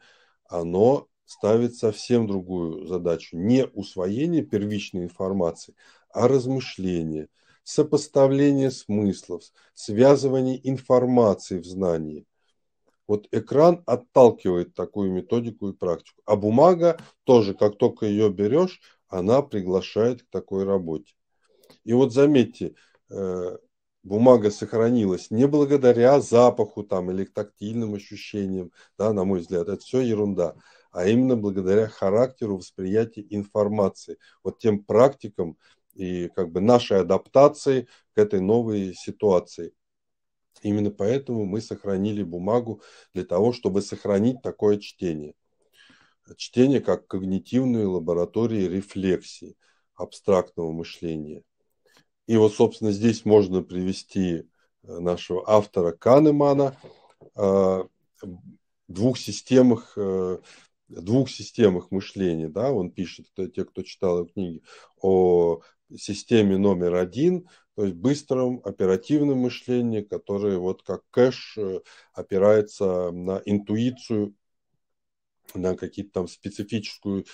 оно ставит совсем другую задачу. Не усвоение первичной информации, а размышление, сопоставление смыслов, связывание информации в знании. Вот экран отталкивает такую методику и практику. А бумага тоже, как только ее берешь, она приглашает к такой работе. И вот заметьте, э, бумага сохранилась не благодаря запаху там или тактильным ощущениям, да, на мой взгляд, это все ерунда, а именно благодаря характеру восприятия информации, вот тем практикам и как бы нашей адаптации к этой новой ситуации. Именно поэтому мы сохранили бумагу для того, чтобы сохранить такое чтение. Чтение как когнитивную лабораторию рефлексии, абстрактного мышления – и вот, собственно, здесь можно привести э, нашего автора Канемана э, двух системах э, двух системах мышления, да, он пишет, те, кто читал его книги, о системе номер один, то есть быстром оперативном мышлении, которое вот как кэш опирается на интуицию, на какие-то там специфическую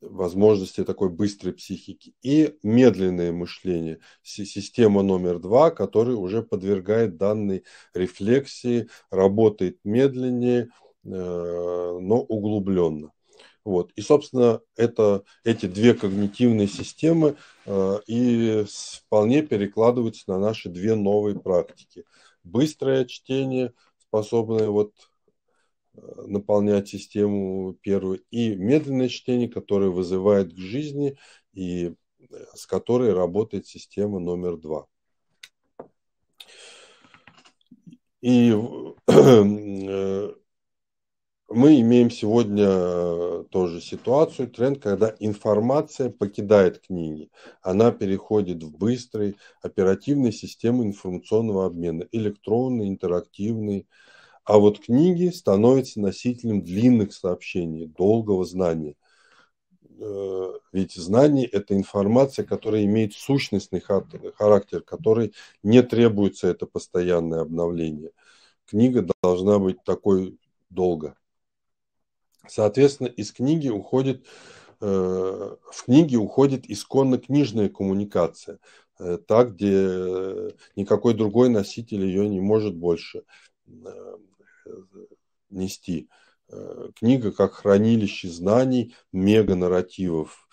возможности такой быстрой психики. И медленное мышление, система номер два, который уже подвергает данной рефлексии, работает медленнее, э, но углубленно. Вот. И, собственно, это, эти две когнитивные системы э, и вполне перекладываются на наши две новые практики. Быстрое чтение, способное вот Э, наполнять систему первую, и медленное чтение, которое вызывает к жизни и э, с которой работает система номер два. И э, мы имеем сегодня тоже ситуацию, тренд, когда информация покидает книги. Она переходит в быстрый оперативной системы информационного обмена, электронный, интерактивный, а вот книги становятся носителем длинных сообщений, долгого знания. Э, ведь знание – это информация, которая имеет сущностный характер, который не требуется это постоянное обновление. Книга должна быть такой долго. Соответственно, из книги уходит э, в книге уходит исконно книжная коммуникация, э, та, где никакой другой носитель ее не может больше нести. Э, книга как хранилище знаний, меганарративов,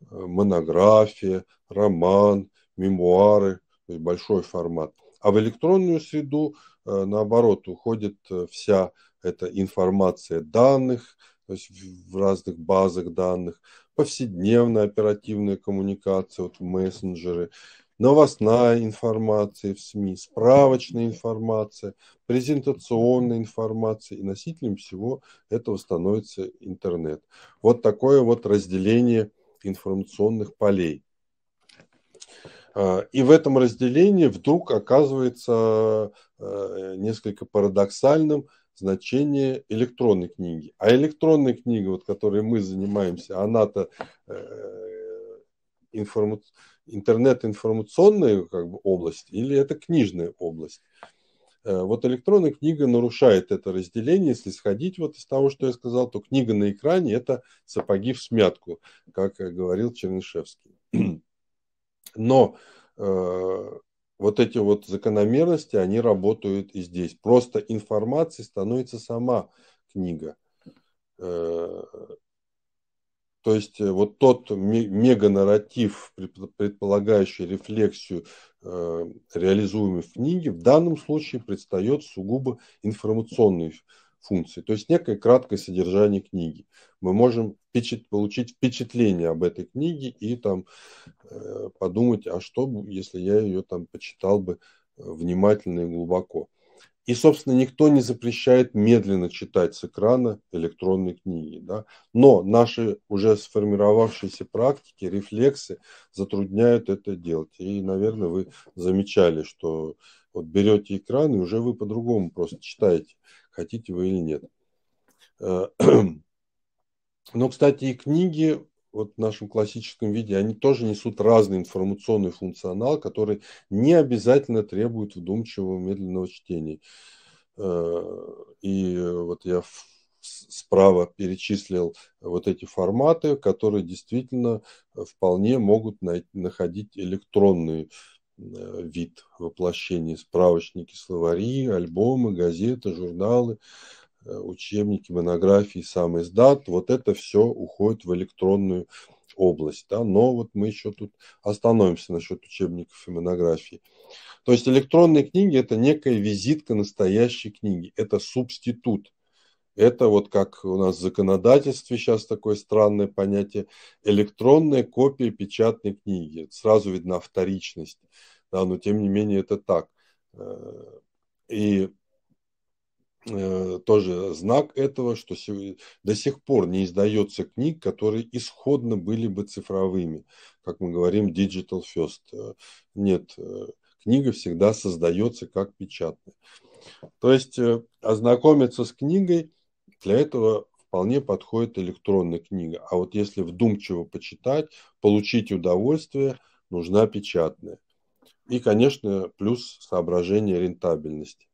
э, монография, роман, мемуары, то есть большой формат. А в электронную среду, э, наоборот, уходит вся эта информация данных, то есть в разных базах данных, повседневная оперативная коммуникация, вот в мессенджеры – новостная информация в СМИ, справочная информация, презентационная информация, и носителем всего этого становится интернет. Вот такое вот разделение информационных полей. А, и в этом разделении вдруг оказывается а, несколько парадоксальным значение электронной книги. А электронная книга, вот, которой мы занимаемся, она-то э, информ... интернет-информационная как бы, область или это книжная область. Э, вот электронная книга нарушает это разделение. Если сходить вот из того, что я сказал, то книга на экране – это сапоги в смятку, как говорил Чернышевский. Но э, вот эти вот закономерности, они работают и здесь. Просто информацией становится сама книга. Э, то есть э, вот тот меганарратив, предполагающий рефлексию, э, реализуемый в книге, в данном случае предстает сугубо информационной функции, то есть некое краткое содержание книги. Мы можем впечат, получить впечатление об этой книге и там э, подумать, а что, бы, если я ее там почитал бы э, внимательно и глубоко. И, собственно, никто не запрещает медленно читать с экрана электронной книги. Да? Но наши уже сформировавшиеся практики, рефлексы затрудняют это делать. И, наверное, вы замечали, что вот берете экран, и уже вы по-другому просто читаете, хотите вы или нет. Э, Но, кстати, и книги вот в нашем классическом виде, они тоже несут разный информационный функционал, который не обязательно требует вдумчивого медленного чтения. Э, и вот я справа перечислил вот эти форматы, которые действительно вполне могут находить электронный э, вид воплощения, справочники, словари, альбомы, газеты, журналы. Э, учебники, монографии, сам издат, вот это все уходит в электронную область, да, но вот мы еще тут остановимся насчет учебников и монографий. То есть электронные книги – это некая визитка настоящей книги, это субститут. Это вот как у нас в законодательстве сейчас такое странное понятие – электронная копия печатной книги. Сразу видна вторичность, да, но тем не менее это так. Э, и Э, тоже знак этого, что до сих пор не издается книг, которые исходно были бы цифровыми. Как мы говорим, digital first. Э, нет, э, книга всегда создается как печатная. То есть ознакомиться с книгой, для этого вполне подходит электронная книга. А вот если вдумчиво почитать, получить удовольствие, нужна печатная. И, конечно, плюс соображение рентабельности.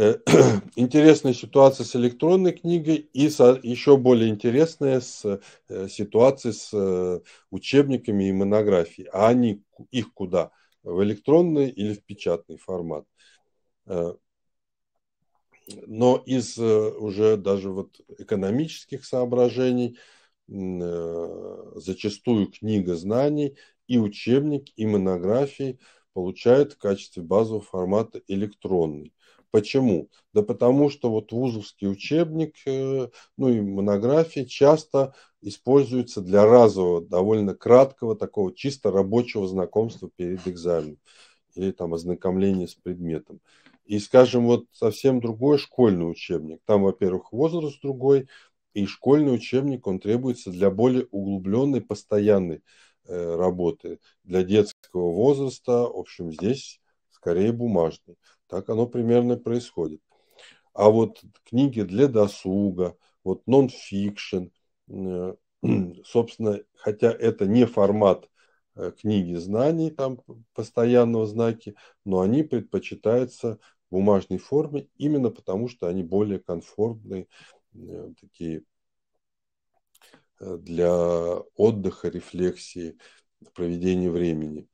Э, интересная ситуация с электронной книгой и со, еще более интересная с, э, ситуация с э, учебниками и монографией. А они, их куда? В электронный или в печатный формат? Но из уже даже вот экономических соображений зачастую книга знаний и учебник, и монографии получают в качестве базового формата электронный. Почему? Да потому что вот вузовский учебник, э, ну и монографии часто используются для разового, довольно краткого, такого чисто рабочего знакомства перед экзаменом или там ознакомления с предметом. И, скажем, вот совсем другой школьный учебник. Там, во-первых, возраст другой, и школьный учебник, он требуется для более углубленной, постоянной э, работы. Для детского возраста, в общем, здесь скорее бумажный. Так оно примерно происходит. А вот книги для досуга, вот нон-фикшн, э, собственно, хотя это не формат э, книги знаний, там постоянного знаки, но они предпочитаются в бумажной форме именно потому, что они более комфортные, э, такие для отдыха, рефлексии, проведения времени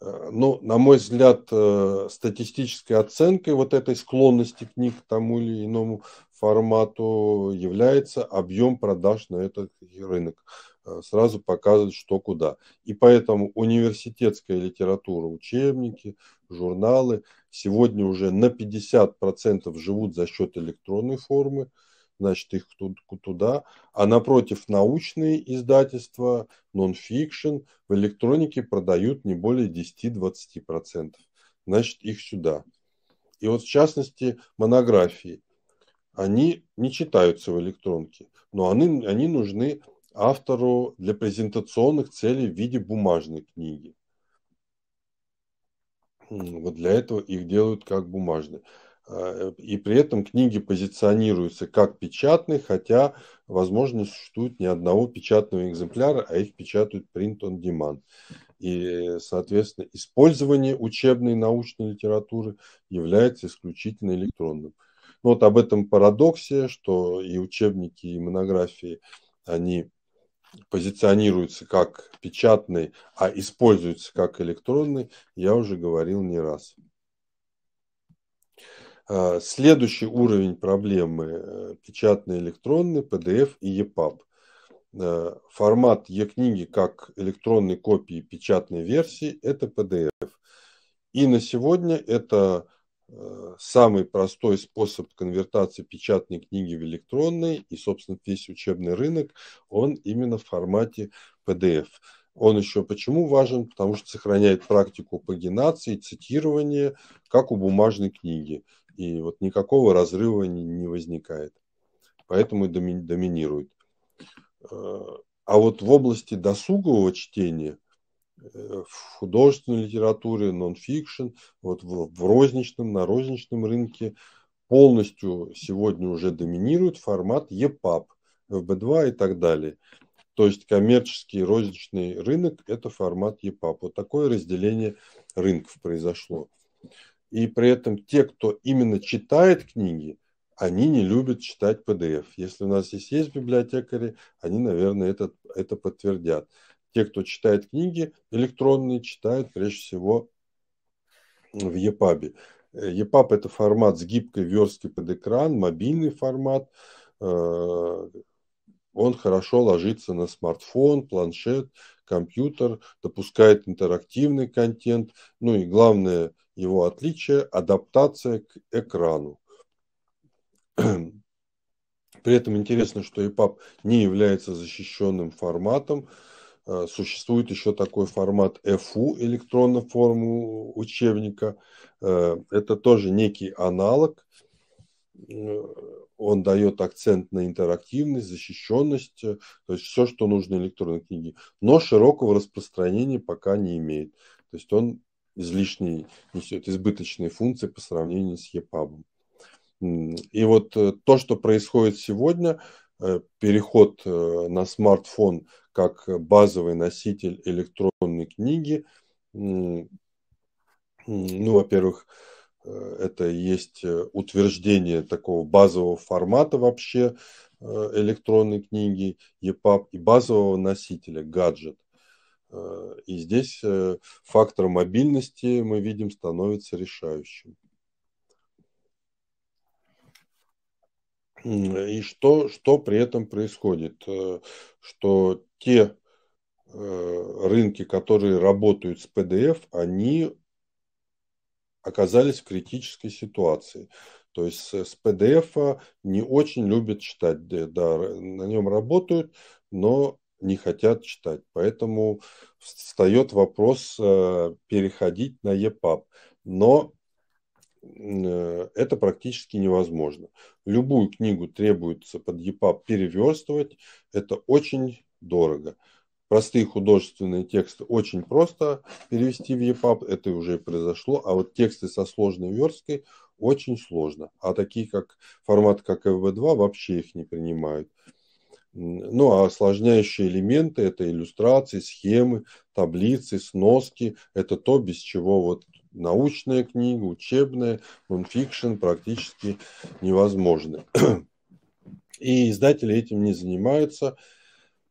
ну, на мой взгляд, э, статистической оценкой вот этой склонности книг к тому или иному формату является объем продаж на этот рынок. Э, сразу показывает, что куда. И поэтому университетская литература, учебники, журналы сегодня уже на 50% живут за счет электронной формы значит, их туда. А напротив, научные издательства, нонфикшн в электронике продают не более 10-20%. Значит, их сюда. И вот, в частности, монографии. Они не читаются в электронке, но они, они нужны автору для презентационных целей в виде бумажной книги. Вот для этого их делают как бумажные. Э, и при этом книги позиционируются как печатные, хотя, возможно, не существует ни одного печатного экземпляра, а их печатают print on demand. И, соответственно, использование учебной и научной литературы является исключительно электронным. вот об этом парадоксе, что и учебники, и монографии, они позиционируются как печатные, а используются как электронные, я уже говорил не раз. А, следующий уровень проблемы э, – печатный, электронный, PDF и EPUB. А, формат e-книги как электронной копии печатной версии – это PDF. И на сегодня это э, самый простой способ конвертации печатной книги в электронной и, собственно, весь учебный рынок, он именно в формате PDF. Он еще почему важен? Потому что сохраняет практику пагинации, цитирования, как у бумажной книги и вот никакого разрыва не, не возникает. Поэтому и доми, доминирует. А вот в области досугового чтения э, в художественной литературе, нон-фикшн, вот в, в розничном, на розничном рынке полностью сегодня уже доминирует формат EPUB, FB2 и так далее. То есть коммерческий розничный рынок – это формат EPUB. Вот такое разделение рынков произошло. И при этом те, кто именно читает книги, они не любят читать PDF. Если у нас здесь есть библиотекари, они, наверное, это, это подтвердят. Те, кто читает книги электронные, читают прежде всего в EPUB. EPUB э, – это формат с гибкой версткой под экран, мобильный формат, э, он хорошо ложится на смартфон, планшет, компьютер, допускает интерактивный контент. Ну и главное его отличие – адаптация к экрану. При этом интересно, что EPUB не является защищенным форматом. Э, существует еще такой формат FU, электронную форму учебника. Э, это тоже некий аналог э, он дает акцент на интерактивность, защищенность, э, то есть все, что нужно электронной книге, но широкого распространения пока не имеет. То есть он излишний, несет избыточные функции по сравнению с EPUB. А и вот э, то, что происходит сегодня, э, переход на смартфон как базовый носитель электронной книги, ну, во-первых, Э, это и есть э, утверждение такого базового формата вообще э, электронной книги EPUB и базового носителя гаджет. И здесь фактор мобильности, мы видим, становится решающим. И что, что при этом происходит? Что те рынки, которые работают с PDF, они оказались в критической ситуации. То есть с PDF а не очень любят читать, да, на нем работают, но не хотят читать. Поэтому встает вопрос э, переходить на EPUB. А но э, это практически невозможно. Любую книгу требуется под EPUB а переверстывать. Это очень дорого простые художественные тексты очень просто перевести в EPUB, это уже произошло, а вот тексты со сложной версткой очень сложно. А такие как формат как FB2 вообще их не принимают. Ну, а осложняющие элементы – это иллюстрации, схемы, таблицы, сноски. Это то, без чего вот научная книга, учебная, нонфикшн практически невозможны. И издатели этим не занимаются –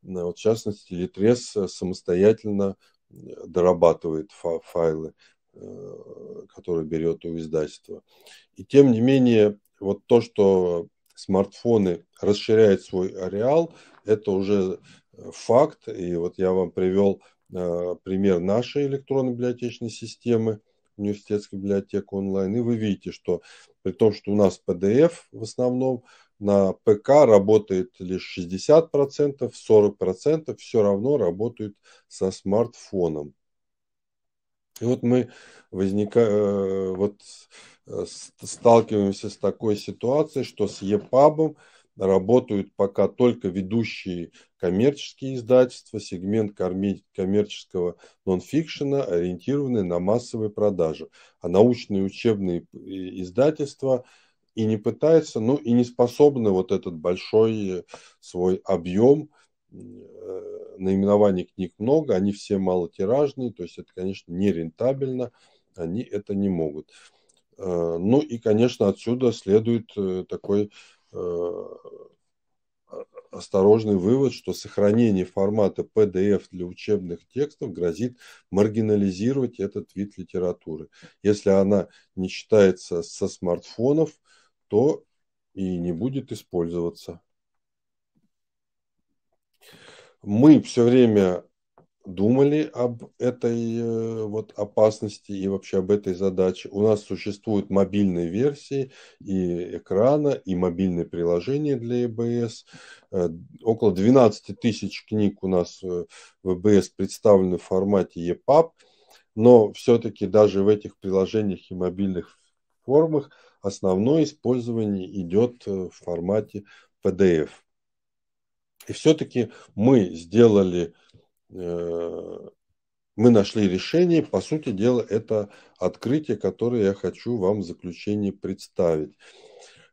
Э, вот, в частности, Литрес э, самостоятельно э, дорабатывает файлы, которые берет у издательства. И тем не менее, вот то, что смартфоны расширяют свой ареал, это уже факт. И вот я вам привел пример нашей электронной библиотечной системы, университетской библиотеки онлайн. И вы видите, что при том, что у нас PDF в основном на ПК работает лишь 60%, 40% все равно работают со смартфоном. И вот мы возника... Э, вот э, сталкиваемся с такой ситуацией, что с EPUB работают пока только ведущие коммерческие издательства, сегмент коммерческого нонфикшена, ориентированный на массовые продажи. А научные учебные э, издательства – и не пытается, ну и не способны вот этот большой э, свой объем, э, наименований книг много, они все малотиражные, то есть это, конечно, не рентабельно, они это не могут. Э, ну и, конечно, отсюда следует такой осторожный вывод, что сохранение формата PDF для учебных текстов грозит маргинализировать этот вид литературы. Если она не читается со смартфонов, то и не будет использоваться. Мы все время думали об этой э, вот опасности и вообще об этой задаче. У нас существуют мобильные версии и экрана, и мобильные приложения для ЭБС. Э, около 12 тысяч книг у нас э, в ЭБС представлены в формате EPUB, но все-таки даже в этих приложениях и мобильных формах – основное использование идет э, в формате PDF. И все-таки мы сделали, э, мы нашли решение, по сути дела, это открытие, которое я хочу вам в заключении представить.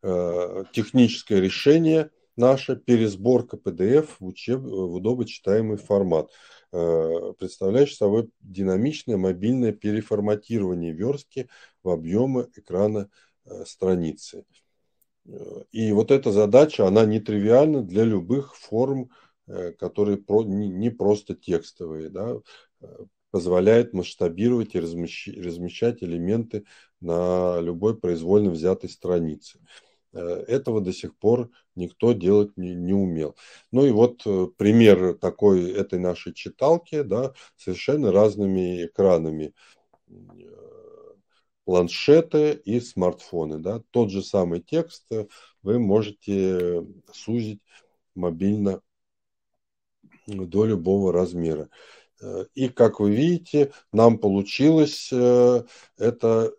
Э, техническое решение наше, пересборка PDF в, учеб... в удобочитаемый формат представляющий собой динамичное мобильное переформатирование верстки в объемы экрана Э, страницы. Э, и вот эта задача, она нетривиальна для любых форм, э, которые про, не, не просто текстовые, да, позволяет масштабировать и размещать элементы на любой произвольно взятой странице. Этого до сих пор никто делать не, не умел. Ну и вот пример такой этой нашей читалки, да, совершенно разными экранами планшеты и смартфоны. Да? Тот же самый текст вы можете сузить мобильно до любого размера. И, как вы видите, нам получилось э, это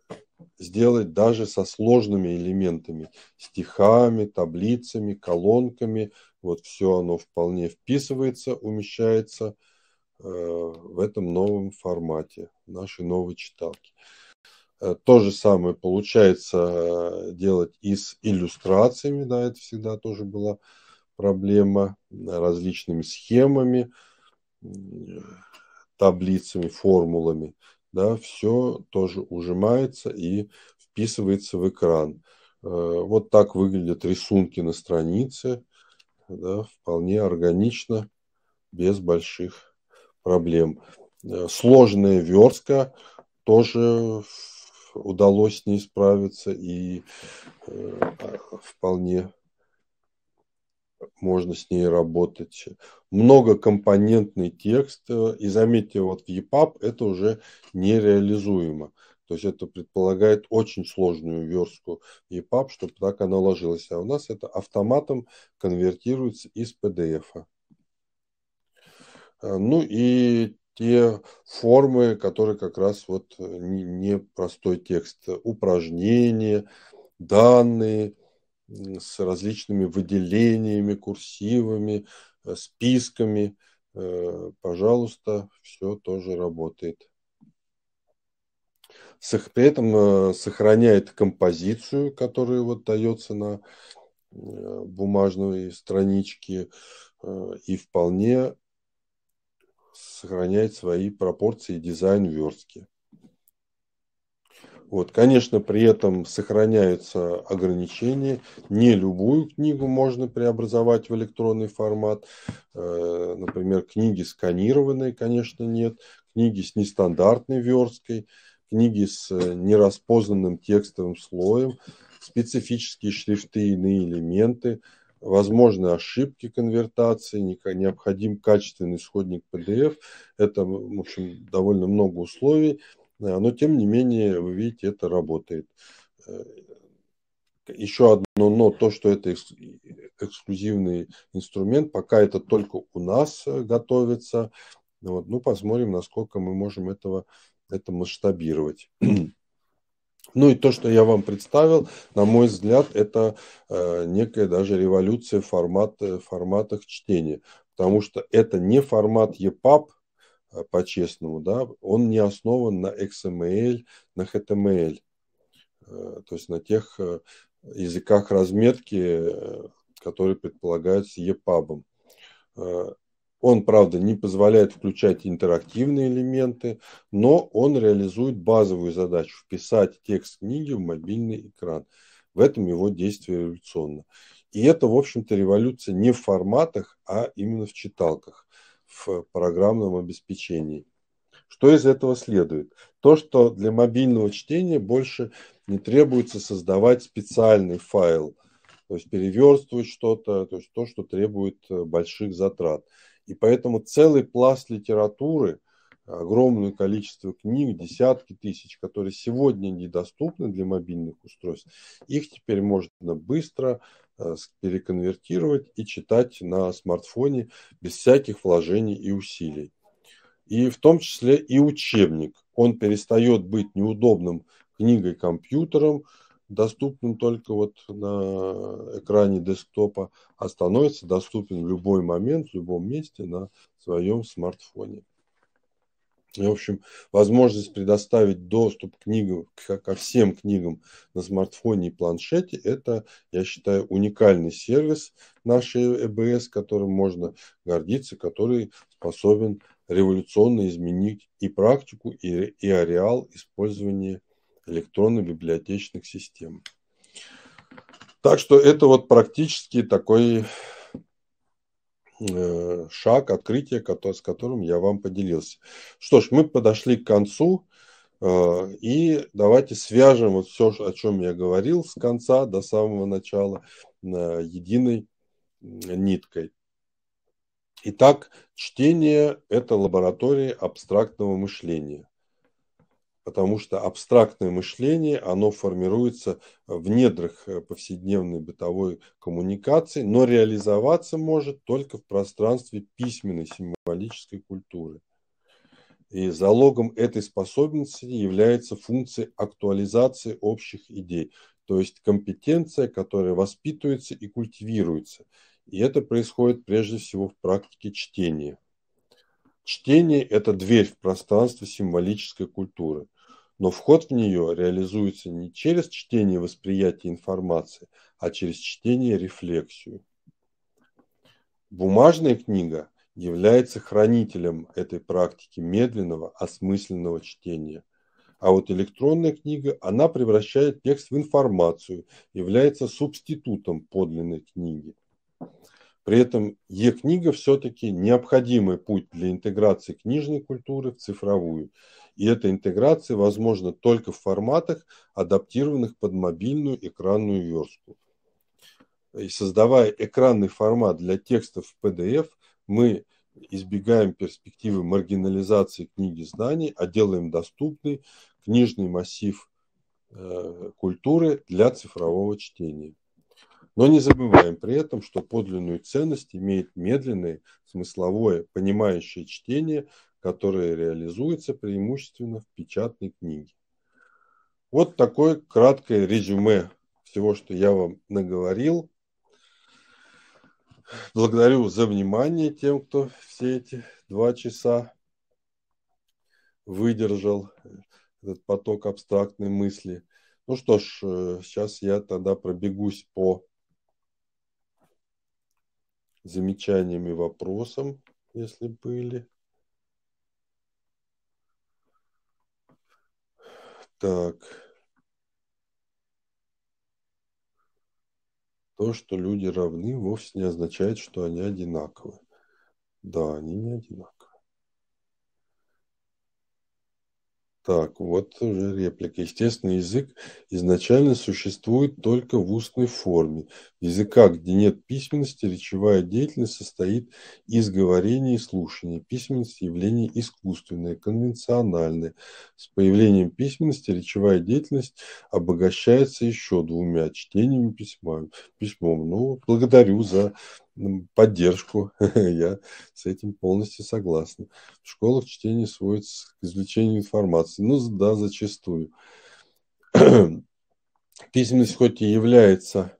сделать даже со сложными элементами, стихами, таблицами, колонками. Вот все оно вполне вписывается, умещается э, в этом новом формате нашей новой читалки. Э, то же самое получается э, делать и с иллюстрациями, да, это всегда тоже была проблема, э, различными схемами, таблицами, формулами, да, все тоже ужимается и вписывается в экран. Вот так выглядят рисунки на странице, да, вполне органично, без больших проблем. Сложная верстка тоже в удалось с ней справиться, и э, вполне можно с ней работать. Многокомпонентный текст, э, и заметьте, вот в EPUB это уже нереализуемо. То есть это предполагает очень сложную верстку EPUB, чтобы так она ложилась. А у нас это автоматом конвертируется из PDF. Э, ну и те формы, которые как раз вот э, не, простой текст, упражнения, данные с различными выделениями, курсивами, э, списками. Э, пожалуйста, все тоже работает. При этом сохраняет композицию, которая вот дается на бумажной страничке и вполне сохранять свои пропорции и дизайн верстки. Вот, конечно, при этом сохраняются ограничения. Не любую книгу можно преобразовать в электронный формат. Э, например, книги сканированные, конечно, нет. Книги с нестандартной версткой, книги с э, нераспознанным текстовым слоем, специфические шрифты, иные элементы – возможны ошибки конвертации, необходим качественный исходник PDF. Это, в общем, довольно много условий, э, но тем не менее, вы видите, это работает. Э, еще одно но, то, что это эксклюзивный инструмент, пока это только у нас э, готовится. Вот, ну, посмотрим, насколько мы можем этого, это масштабировать. Ну и то, что я вам представил, на мой взгляд, это э, некая даже революция в формат, э, форматах чтения. Потому что это не формат EPUB, э, по-честному, да, он не основан на XML, на HTML, э, то есть на тех э, языках разметки, э, которые предполагаются EPUB. Он, правда, не позволяет включать интерактивные элементы, но он реализует базовую задачу – вписать текст книги в мобильный экран. В этом его действие революционно. И это, в общем-то, революция не в форматах, а именно в читалках, в программном обеспечении. Что из этого следует? То, что для мобильного чтения больше не требуется создавать специальный файл, то есть переверстывать что-то, то есть то, что требует э, больших затрат. И поэтому целый пласт литературы, огромное количество книг, десятки тысяч, которые сегодня недоступны для мобильных устройств, их теперь можно быстро э, переконвертировать и читать на смартфоне без всяких вложений и усилий. И в том числе и учебник. Он перестает быть неудобным книгой-компьютером, доступным только вот на экране десктопа, а становится доступен в любой момент, в любом месте на своем смартфоне. и В общем, возможность предоставить доступ к книгам, ко всем книгам на смартфоне и планшете, это, я считаю, уникальный сервис нашей ЭБС, которым можно гордиться, который способен революционно изменить и практику, и, и ареал использования электронных библиотечных систем. Так что это вот практически такой э, шаг, открытие, с которым я вам поделился. Что ж, мы подошли к концу. Э, и давайте свяжем вот все, о чем я говорил с конца до самого начала единой ниткой. Итак, чтение – это лаборатория абстрактного мышления потому что абстрактное мышление, оно формируется э, в недрах э, повседневной бытовой коммуникации, но реализоваться может только в пространстве письменной символической культуры. И залогом этой способности является функция актуализации общих идей, то есть компетенция, которая воспитывается и культивируется. И это происходит прежде всего в практике чтения. Чтение – это дверь в пространство символической культуры но вход в нее реализуется не через чтение восприятия информации, а через чтение рефлексию. Бумажная книга является хранителем этой практики медленного, осмысленного чтения. А вот электронная книга, она превращает текст в информацию, является субститутом подлинной книги. При этом e-книга все-таки необходимый путь для интеграции книжной культуры в цифровую. И эта интеграция возможна только в форматах, адаптированных под мобильную экранную верстку. И создавая экранный формат для текстов в PDF, мы избегаем перспективы маргинализации книги знаний, а делаем доступный книжный массив э, культуры для цифрового чтения. Но не забываем при этом, что подлинную ценность имеет медленное, смысловое, понимающее чтение, которое реализуется преимущественно в печатной книге. Вот такое краткое резюме всего, что я вам наговорил. Благодарю за внимание тем, кто все эти два часа выдержал этот поток абстрактной мысли. Ну что ж, э, сейчас я тогда пробегусь по замечаниями, вопросом, если были. Так. То, что люди равны, вовсе не означает, что они одинаковы. Да, они не одинаковы. Так, вот уже реплика. Естественный язык изначально существует только в устной форме. В языках, где нет письменности, речевая деятельность состоит из говорения и слушания. Письменность – явление искусственное, конвенциональное. С появлением письменности речевая деятельность обогащается еще двумя – чтениями и письмом. письмом. Ну, благодарю за поддержку. Я с этим полностью согласен. В школах чтение сводится к извлечению информации. Ну, да, зачастую. Письменность хоть и является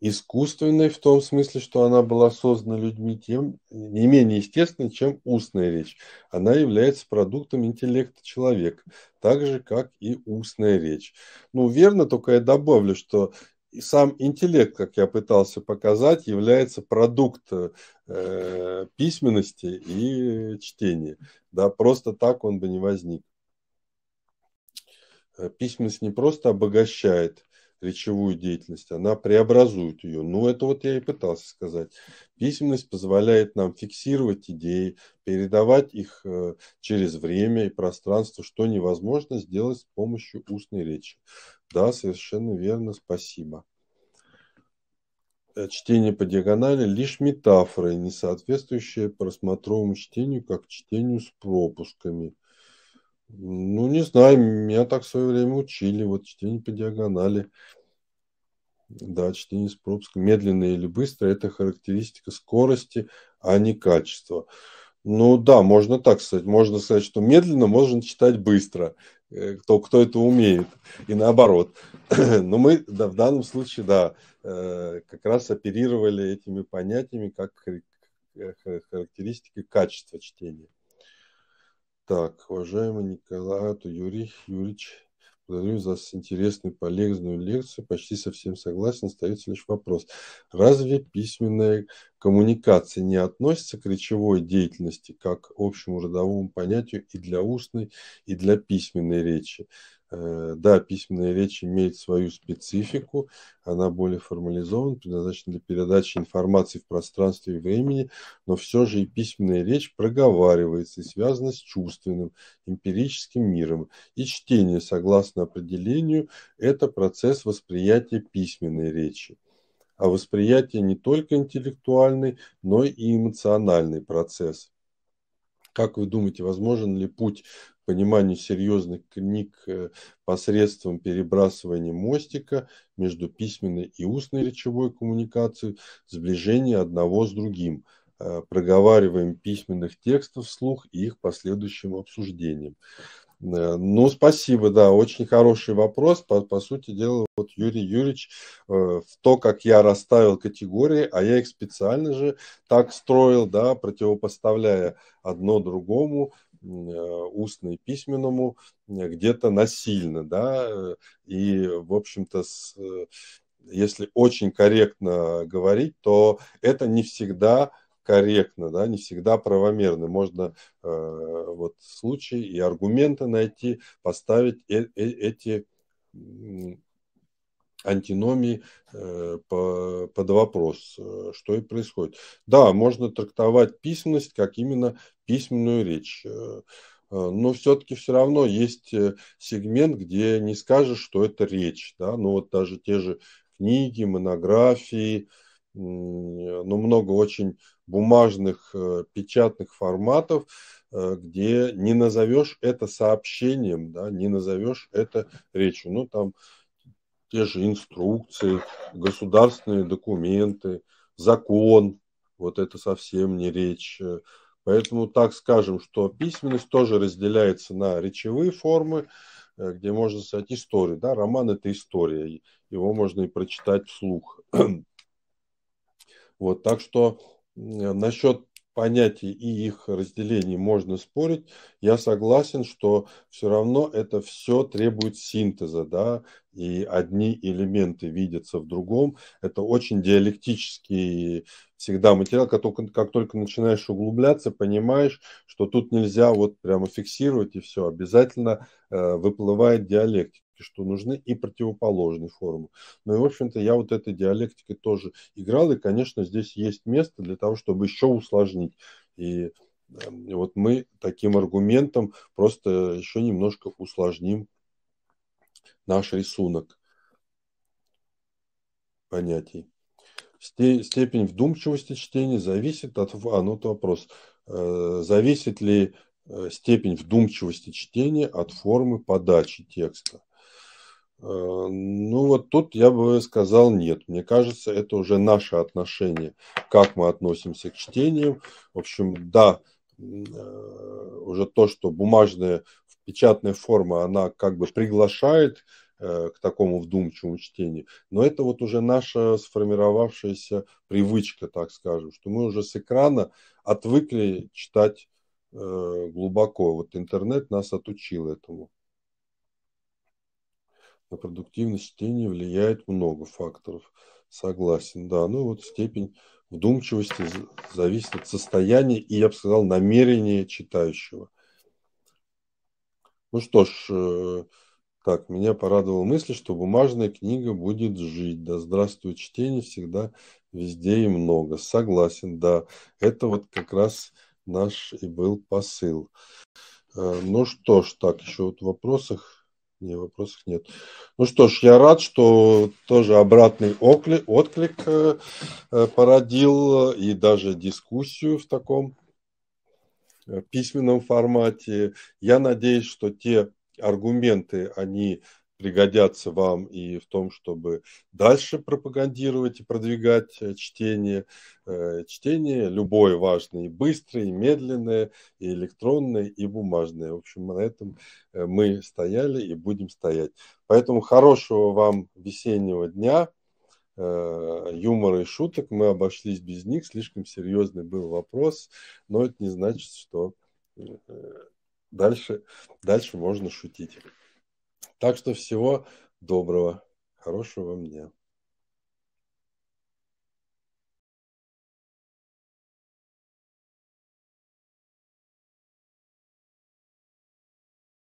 искусственной в том смысле, что она была создана людьми, тем не менее естественной, чем устная речь. Она является продуктом интеллекта человека, так же, как и устная речь. Ну, верно, только я добавлю, что и сам интеллект, как я пытался показать, является продукт э, письменности и чтения. Да, просто так он бы не возник. Э, письменность не просто обогащает речевую деятельность, она преобразует ее. Ну, это вот я и пытался сказать. Письменность позволяет нам фиксировать идеи, передавать их э, через время и пространство, что невозможно сделать с помощью устной речи. Да, совершенно верно, спасибо э, чтение по диагонали лишь метафоры, не соответствующие просмотровому чтению, как чтению с пропусками. Ну, не знаю, меня так в свое время учили, вот чтение по диагонали. Да, чтение с пропуском, медленно или быстро, это характеристика скорости, а не качества. Ну да, можно так сказать. Можно сказать, что медленно можно читать быстро, э, кто, кто это умеет, и наоборот. Но мы да, в данном случае, да, э, как раз оперировали этими понятиями как э, характеристики качества чтения. Так, уважаемый Николай, а, Юрий Юрьевич, благодарю за интересную, полезную лекцию. Почти совсем согласен. Остается лишь вопрос. Разве письменная коммуникация не относится к речевой деятельности как к общему родовому понятию и для устной, и для письменной речи? Э, да, письменная речь имеет свою специфику, она более формализована, предназначена для передачи информации в пространстве и времени, но все же и письменная речь проговаривается и связана с чувственным, эмпирическим миром. И чтение, согласно определению, это процесс восприятия письменной речи. А восприятие не только интеллектуальный, но и эмоциональный процесс. Как вы думаете, возможен ли путь пониманию серьезных книг э, посредством перебрасывания мостика между письменной и устной речевой коммуникацией, сближение одного с другим, э, проговариваем письменных текстов вслух и их последующим обсуждением. Э, ну, спасибо, да, очень хороший вопрос. По, по сути дела, вот Юрий Юрьевич, э, в то, как я расставил категории, а я их специально же так строил, да, противопоставляя одно другому, Э, устно и письменному э, где-то насильно, да, э, и, в общем-то, с, если очень корректно говорить, то это не всегда корректно, да, не всегда правомерно. Можно э, вот случай и аргументы найти, поставить э э эти антиномии э, по, под вопрос, э, что и происходит. Да, можно трактовать письменность как именно письменную речь, э, но все-таки все равно есть сегмент, где не скажешь, что это речь. Да? Ну вот даже те же книги, монографии, но ну, много очень бумажных, печатных форматов, где не назовешь это сообщением, да, не назовешь это речью. Ну там те же инструкции, государственные документы, закон. Вот это совсем не речь. Поэтому так скажем, что письменность тоже разделяется на речевые формы, э, где можно сказать историю. Да? Роман – это история, его можно и прочитать вслух. вот, так что насчет понятий и их разделений можно спорить. Я согласен, что все равно это все требует синтеза, да, и одни элементы видятся в другом. Это очень диалектический всегда материал, как только, как только начинаешь углубляться, понимаешь, что тут нельзя вот прямо фиксировать и все, обязательно э, выплывает диалектика что нужны и противоположные формы. Ну и, в общем-то, я вот этой диалектикой тоже играл, и, конечно, здесь есть место для того, чтобы еще усложнить. Эм, и вот мы таким аргументом просто еще немножко усложним наш рисунок понятий. Степень вдумчивости чтения зависит от... А, ну, это вопрос. Э, зависит ли э, степень вдумчивости чтения от формы подачи текста? Э, ну вот тут я бы сказал нет. Мне кажется, это уже наше отношение, как мы относимся к чтениям. В общем, да, э, уже то, что бумажная печатная форма, она как бы приглашает э, к такому вдумчивому чтению. Но это вот уже наша сформировавшаяся привычка, так скажем, что мы уже с экрана отвыкли читать глубоко. Вот интернет нас отучил этому. На продуктивность чтения влияет много факторов. Согласен, да. Ну вот степень вдумчивости зависит от состояния и, я бы сказал, намерения читающего. Ну что ж, э, так, меня порадовала мысль, что бумажная книга будет жить. Да здравствует чтение всегда, везде и много. Согласен, да. Это вот как раз наш и был посыл. Э, ну что ж, так, еще вот в вопросах нет вопросов нет. Ну что ж, я рад, что тоже обратный отклик, отклик э, э, породил и даже дискуссию в таком э, письменном формате. Я надеюсь, что те аргументы, они пригодятся вам и в том, чтобы дальше пропагандировать и продвигать э, чтение. Э, чтение любое важное, и быстрое, и медленное, и электронное, и бумажное. В общем, на этом э, мы стояли и будем стоять. Поэтому хорошего вам весеннего дня юмора и шуток. Мы обошлись без них. Слишком серьезный был вопрос, но это не значит, что дальше, дальше можно шутить. Так что всего доброго, хорошего вам дня.